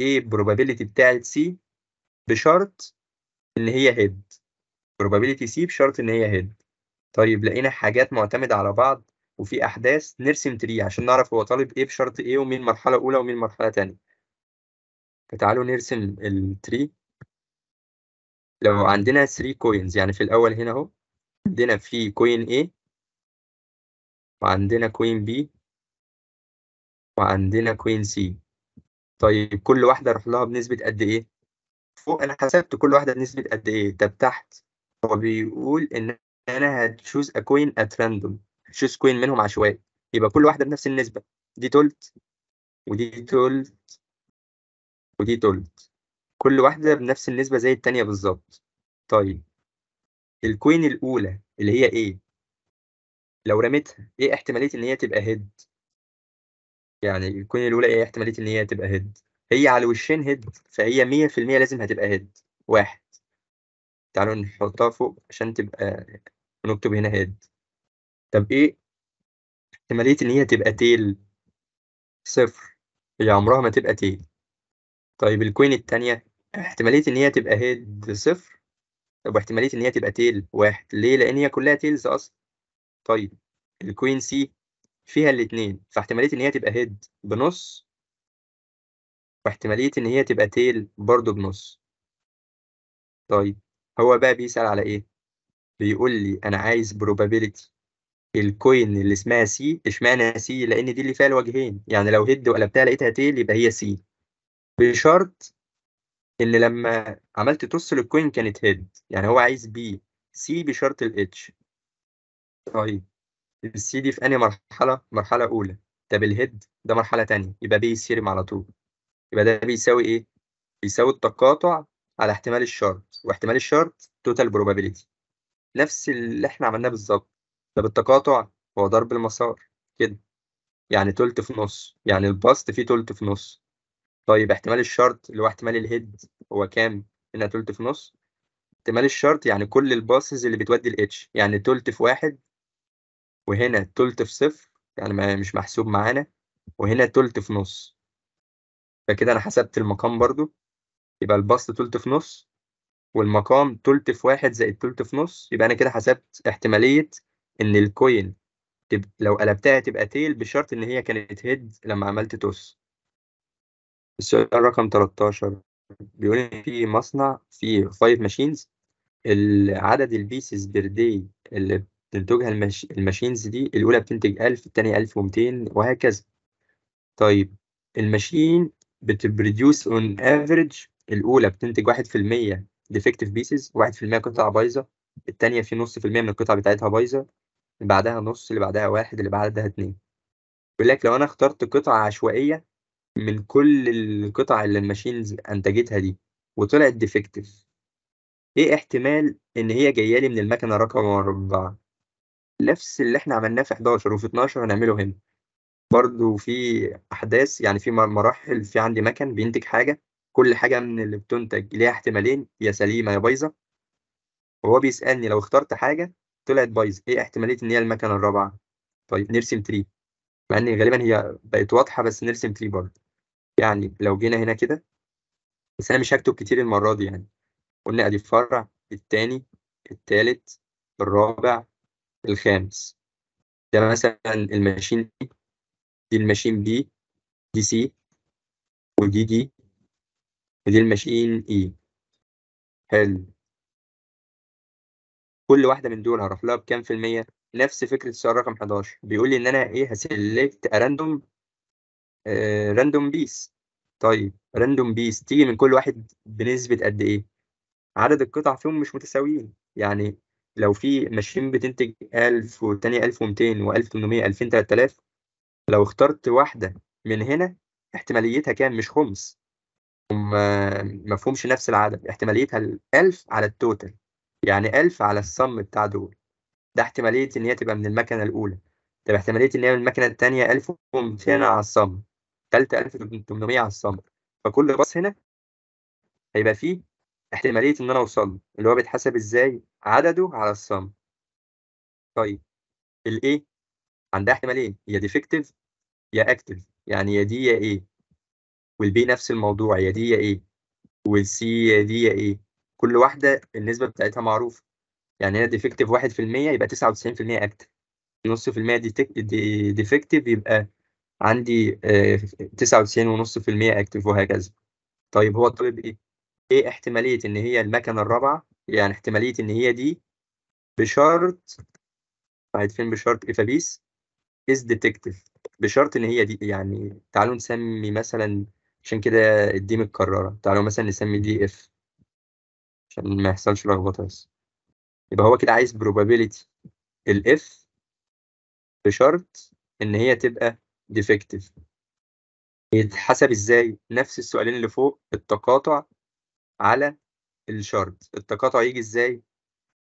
ايه البروبابيلتي بتاعت سي بشرط ان هي هيد probability سي بشرط ان هي هيد طيب لقينا حاجات معتمدة على بعض وفي احداث نرسم تري عشان نعرف هو طالب ايه بشرط ايه ومين مرحلة اولى ومين مرحلة ثانيه فتعالوا نرسم التري لو عندنا 3 كوينز يعني في الاول هنا اهو عندنا في كوين A وعندنا كوين B وعندنا كوين C طيب كل واحدة اروح لها بنسبة قد ايه فوق انا حسبت كل واحده بنسبه قد ايه ده تحت هو بيقول ان انا هتشوز اكوين ات راندوم هتشوز كوين منهم عشوائي يبقى كل واحده بنفس النسبه دي تولت ودي تولت ودي تولت كل واحده بنفس النسبه زي التانيه بالظبط طيب الكوين الاولى اللي هي ايه لو رميتها ايه احتماليه ان هي تبقى هيد يعني الكوين الاولى ايه احتماليه ان هي تبقى هيد هي على الوشين هيد فهي 100% لازم هتبقى هيد واحد تعالوا نحطها فوق عشان تبقى نكتب هنا هيد طب ايه احتمالية ان هي تبقى تيل صفر هي عمرها ما تبقى تيل طيب الكوين التانية احتمالية ان هي تبقى هيد صفر طب واحتمالية ان هي تبقى تيل واحد ليه لان هي كلها تيلز اصلا طيب الكوين سي فيها الاتنين فاحتمالية ان هي تبقى هيد بنص واحتمالية إن هي تبقى تيل برضو بنص طيب هو بقى بيسأل على إيه؟ بيقول لي أنا عايز probability الكوين اللي اسمها سي اشمعنى سي لأن دي اللي فيها الوجهين يعني لو هد وقلبتها لقيتها تيل يبقى هي سي بشرط إن لما عملت توس للكوين كانت هيد يعني هو عايز بي سي بشرط الاتش طيب السي دي في أنهي مرحلة؟ مرحلة أولى طب الهيد ده مرحلة تانية يبقى بي سيرم على طول يبقى ده بيساوي ايه؟ بيساوي التقاطع على احتمال الشرط واحتمال الشرط توتال بروبابيلتي نفس اللي احنا عملناه بالظبط طب التقاطع هو ضرب المسار كده يعني تلت في نص يعني الباست فيه تلت في نص طيب احتمال الشرط اللي هو احتمال الهيد هو كام؟ انها تلت في نص احتمال الشرط يعني كل الباسز اللي بتودي الاتش يعني تلت في واحد وهنا تلت في صفر يعني مش محسوب معانا وهنا تلت في نص فكده انا حسبت المقام برضو يبقى البسط تلت في نص والمقام تلت في واحد زائد تلت في نص يبقى انا كده حسبت احتمالية ان الكوين تب... لو قلبتها تبقى تيل بشرط ان هي كانت هيد لما عملت توس السؤال رقم 13 بيقول ان في مصنع فيه 5 ماشينز العدد البيسز بير دي اللي بتنتجها المش... الماشينز دي الاولى بتنتج 1000 الثانيه 1200 وهكذا طيب الماشين بتبروديوس اون افريج الاولى بتنتج 1% ديفكتيف بيسز 1% قطع بايظه الثانيه في نص في المية من القطع بتاعتها بايظه اللي بعدها نص اللي بعدها واحد اللي بعدها اتنين بيقول لك لو انا اخترت قطعه عشوائيه من كل القطع اللي الماشينز انتجتها دي وطلعت ديفكتيف ايه احتمال ان هي جايه لي من المكنه رقم اربعه نفس اللي احنا عملناه في 11 وفي 12 هنعمله هنا برضو في احداث يعني في مراحل في عندي مكن بينتج حاجه كل حاجه من اللي بتنتج ليها احتمالين يا سليمه يا بايظه وهو بيسالني لو اخترت حاجه طلعت بايظه ايه احتماليه ان هي المكنه الرابعه طيب نرسم تري مع ان غالبا هي بقت واضحه بس نرسم تري برضه يعني لو جينا هنا كده بس انا مش هكتب كتير المره دي يعني قلنا ادي الفرع التاني التالت الرابع الخامس ده مثلا الماشين دي دي الماشين بي دي سي ودي دي ودي الماشين اي حلو كل واحده من دول هروح لها بكام في الميه نفس فكره السؤال رقم 11 بيقول لي ان انا ايه هسلكت راندوم راندوم بيس طيب راندوم بيس تيجي من كل واحد بنسبه قد ايه عدد القطع فيهم مش متساويين يعني لو في ماشين بتنتج 1000 والتانية 1200 و1800 2000 3000 لو اخترت واحدة من هنا احتماليتها كام مش خمس مفهومش نفس العدد احتماليتها 1000 على التوتال يعني 1000 على الصم بتاع دول ده احتمالية إن هي تبقى من المكنة الأولى طب احتمالية إن هي من المكنة التانية 1200 على الصم ثالثه 1800 على الصم فكل باص هنا هيبقى فيه احتمالية إن أنا أوصل له اللي هو بيتحسب إزاي عدده على الصم طيب الإيه عندها احتمالين هي ديفكتيف يا اكتف يعني يا دي يا ايه والبي نفس الموضوع يا دي يا ايه والسي يا دي يا ايه كل واحده النسبه بتاعتها معروفه يعني هي ديفكتيف 1% يبقى 99% اكتف نص في المية دي ديفكتيف يبقى عندي آه، تسعة وتسعين ونص في المية اكتف وهكذا طيب هو الطالب ايه؟ ايه احتمالية ان هي المكنة الرابعة؟ يعني احتمالية ان هي دي بشرط بعد فين بشرط افابيس از ديتكتيف بشرط ان هي دي يعني تعالوا نسمي مثلا عشان كده دي متكررة تعالوا مثلا نسمي دي اف عشان ما يحصلش لخبطة بس يبقى هو كده عايز probability الاف بشرط ان هي تبقى defective يتحسب ازاي نفس السؤالين اللي فوق التقاطع على الشرط التقاطع يجي ازاي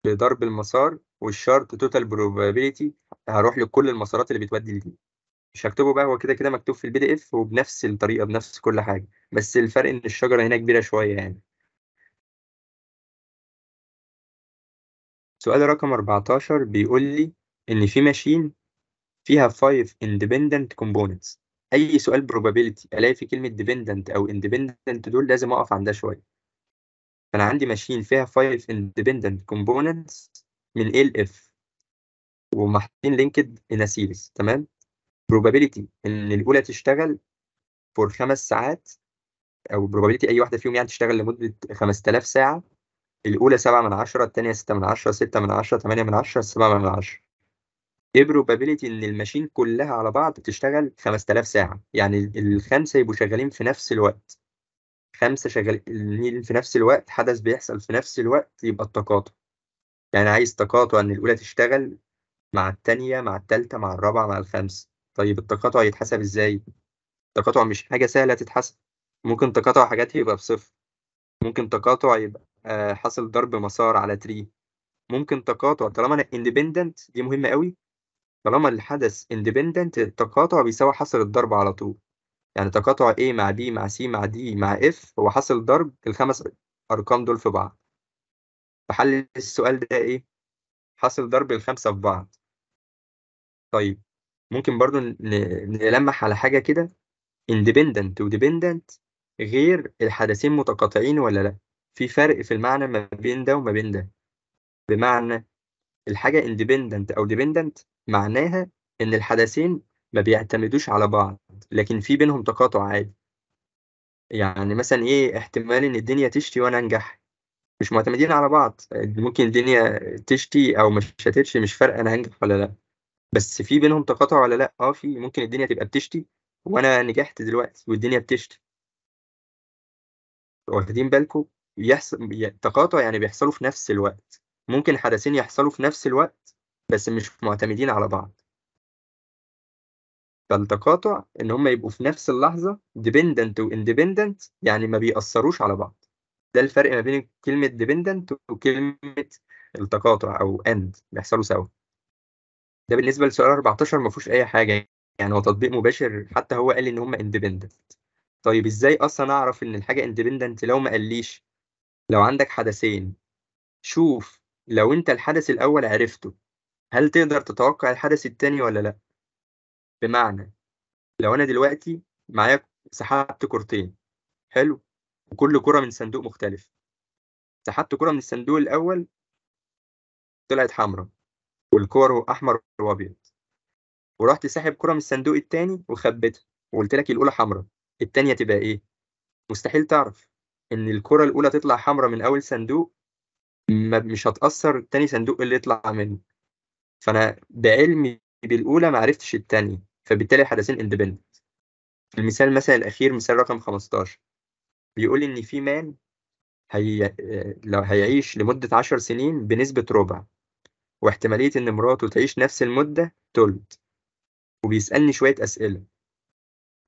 بضرب المسار والشرط total probability هروح لكل المسارات اللي بتودي لدي مش هكتبه بقى هو كده كده مكتوب في البي دي اف وبنفس الطريقه بنفس كل حاجه بس الفرق ان الشجره هنا كبيره شويه يعني سؤال رقم 14 بيقول لي ان في ماشين فيها 5 independent components اي سؤال probability الاقي في كلمه dependent او independent دول لازم اقف عندها شويه فانا عندي ماشين فيها 5 independent components من ال اف ومحطين لينكد in a تمام probability ان الاولى تشتغل فور خمس ساعات او probability اي واحده فيهم يعني تشتغل لمده 5000 ساعه الاولى 7 من 10 الثانيه 6 من 10 6 من 10 8 من 10 7 من 10 ايه probability ان الماشين كلها على بعض تشتغل 5000 ساعه يعني الخمسه يبقوا شغالين في نفس الوقت خمسه شغالين في نفس الوقت حدث بيحصل في نفس الوقت يبقى التقاطع يعني عايز تقاطع ان الاولى تشتغل مع الثانيه مع الثالثه مع الرابعه مع الخامسه طيب التقاطع يتحسب ازاي التقاطع مش حاجه سهله تتحسب ممكن تقاطع حاجات يبقى بصفر ممكن تقاطع يبقى آه، حاصل ضرب مسار على تري ممكن تقاطع طالما انا اندبندنت دي مهمه قوي طالما الحدث اندبندنت التقاطع بيساوي حاصل الضرب على طول يعني تقاطع A مع B مع C مع D مع F هو حاصل ضرب الخمس أرقام دول في بعض فحل السؤال ده إيه؟ حاصل ضرب الخمسة في بعض طيب ممكن برضو نلمح على حاجة كده independent dependent غير الحدثين متقاطعين ولا لا في فرق في المعنى ما بين ده وما بين ده بمعنى الحاجة independent أو dependent معناها إن الحدثين ما بيعتمدوش على بعض لكن في بينهم تقاطع عادي يعني مثلا إيه احتمال إن الدنيا تشتي وأنا أنجح مش معتمدين على بعض ممكن الدنيا تشتي أو مش هتشتي مش فارقة أنا هنجح ولا لأ بس في بينهم تقاطع ولا لا اه في ممكن الدنيا تبقى بتشتي وانا نجحت دلوقتي والدنيا بتشتي واخدين بالكم يحصل تقاطع يعني بيحصلوا في نفس الوقت ممكن حدثين يحصلوا في نفس الوقت بس مش معتمدين على بعض فالتقاطع ان هم يبقوا في نفس اللحظه ديبندنت واندبندنت يعني ما بيأثروش على بعض ده الفرق ما بين كلمه ديبندنت وكلمه التقاطع او اند بيحصلوا سوا ده بالنسبه لسؤال 14 ما فيهوش اي حاجه يعني هو تطبيق مباشر حتى هو قال ان هم اندبندنت طيب ازاي اصلا اعرف ان الحاجه اندبندنت لو ما قاليش لو عندك حدثين شوف لو انت الحدث الاول عرفته هل تقدر تتوقع الحدث التاني ولا لا بمعنى لو انا دلوقتي معايا سحبت كورتين حلو وكل كرة من صندوق مختلف سحبت كرة من الصندوق الأول طلعت حمراء والكور احمر وابيض ورحت ساحب كره من الصندوق التاني وخبيتها وقلت لك الاولى حمراء التانيه تبقى ايه مستحيل تعرف ان الكره الاولى تطلع حمراء من اول صندوق ما مش هتاثر تاني صندوق اللي يطلع منه فانا بعلمي بالاولى ما عرفتش التانيه فبالتالي الحدثين اندبندنت المثال مثلا الاخير مثال رقم 15 بيقول ان في مان هي... لو هيعيش لمده 10 سنين بنسبه ربع واحتمالية إن مراته تعيش نفس المدة تلت وبيسألني شوية أسئلة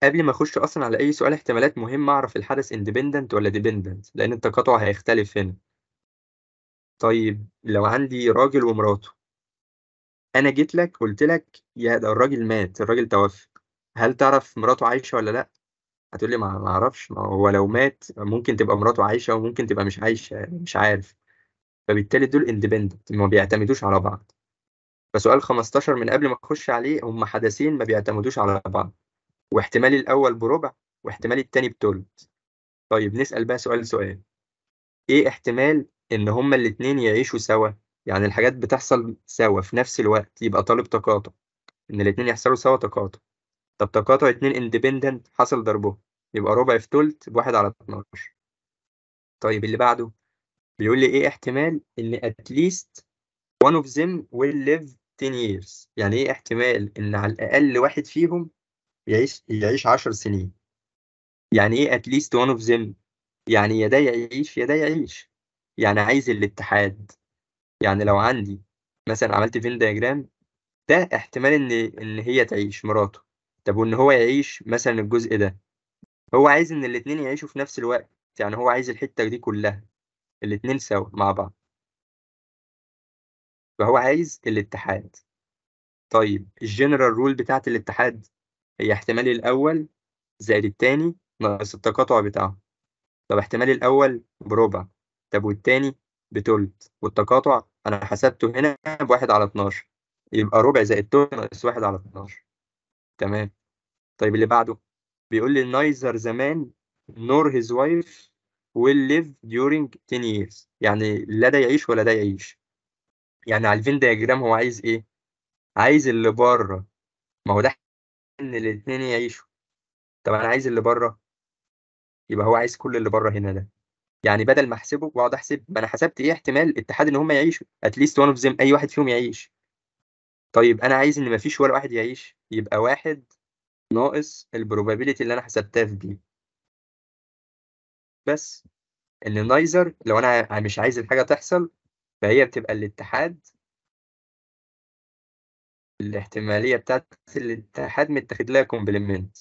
قبل ما أخش أصلا على أي سؤال احتمالات مهم أعرف الحدث independent ولا dependent لأن التقاطع هيختلف هنا طيب لو عندي راجل ومراته أنا جيت لك قلت لك يا ده الراجل مات الراجل توفى هل تعرف مراته عايشة ولا لأ؟ هتقولي ما أعرفش هو لو مات ممكن تبقى مراته عايشة وممكن تبقى مش عايشة مش عارف فبالتالي دول اندبندنت ما بيعتمدوش على بعض فسؤال 15 من قبل ما اخش عليه هم حدثين ما بيعتمدوش على بعض واحتمال الاول بربع واحتمال التاني بثلث طيب نسال بقى سؤال سؤال ايه احتمال ان هما الاتنين يعيشوا سوا يعني الحاجات بتحصل سوا في نفس الوقت يبقى طالب تقاطع ان الاتنين يحصلوا سوا تقاطع طب تقاطع اتنين اندبندنت حصل ضربهم يبقى ربع في ثلث بواحد على 12 طيب اللي بعده بيقول لي ايه احتمال ان اتليست one of them will live 10 years يعني ايه احتمال ان على الاقل واحد فيهم يعيش يعيش 10 سنين يعني ايه at least one of them يعني يا ده يعيش يا ده يعيش يعني عايز الاتحاد يعني لو عندي مثلا عملت فين دياجرام ده احتمال ان ان هي تعيش مراته طب وان هو يعيش مثلا الجزء ده هو عايز ان الاتنين يعيشوا في نفس الوقت يعني هو عايز الحته دي كلها الاتنين سوا مع بعض فهو عايز الاتحاد طيب الجنرال رول بتاعت الاتحاد هي احتمال الأول زائد التاني ناقص التقاطع بتاعه طب احتمال الأول بربع طب والتاني بتلت والتقاطع أنا حسبته هنا بواحد على 12 يبقى ربع زائد تلت ناقص واحد على 12 تمام طيب اللي بعده بيقول لي نايزر زمان نور هيز وايف will live during 10 years يعني لا ده يعيش ولا ده يعيش يعني على الفين دياجرام هو عايز ايه عايز اللي بره ما هو ده ان الاثنين يعيشوا طب انا عايز اللي بره يبقى هو عايز كل اللي بره هنا ده يعني بدل ما احسبه واقعد احسب ما انا حسبت ايه احتمال اتحاد ان هم يعيشوا اتليست وان اوف زيم اي واحد فيهم يعيش طيب انا عايز ان ما فيش ولا واحد يعيش يبقى واحد ناقص البروبابيلتي اللي انا حسبتها في دي بس ان نايزر لو انا مش عايز الحاجه تحصل فهي بتبقى الاتحاد الاحتماليه بتاعت الاتحاد متاخد لها كومبلمنت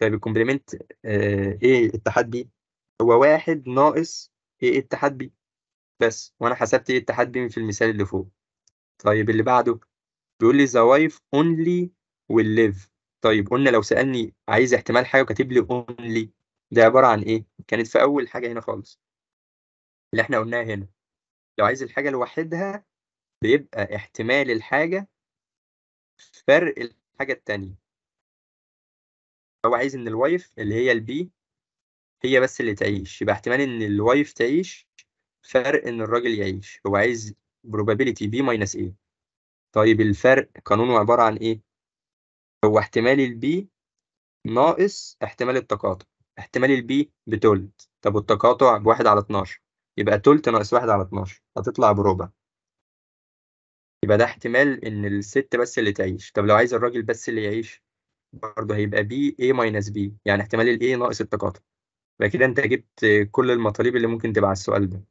طيب الكومبلمنت آه ايه اتحاد بي هو واحد ناقص ايه اتحاد بي بس وانا حسبت ايه اتحاد بي في المثال اللي فوق طيب اللي بعده بيقول لي ذا وايف اونلي live طيب قلنا لو سالني عايز احتمال حاجه وكاتب لي اونلي ده عبارة عن إيه؟ كانت في أول حاجة هنا خالص اللي إحنا قلناها هنا لو عايز الحاجة لوحدها بيبقى احتمال الحاجة فرق الحاجة التانية هو عايز إن الوايف اللي هي البي هي بس اللي تعيش يبقى احتمال إن الوايف تعيش فرق إن الراجل يعيش هو عايز probability بي ماينس إيه طيب الفرق قانونه عبارة عن إيه؟ هو احتمال البي ناقص احتمال التقاطع احتمال البي بتلت طب والتقاطع بواحد على 12 يبقى تلت ناقص واحد على 12 هتطلع بربع يبقى ده احتمال ان الست بس اللي تعيش طب لو عايز الراجل بس اللي يعيش برضه هيبقى بي A ماينس بي يعني احتمال الاي A ناقص التقاطع يبقى كده انت جبت كل المطالب اللي ممكن تبقى على السؤال ده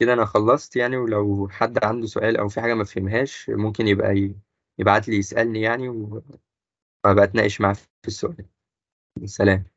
كده انا خلصت يعني ولو حد عنده سؤال او في حاجه ما فهمهاش ممكن يبقى يبعت لي يسالني يعني وابقى اتناقش معاه في السؤال سلام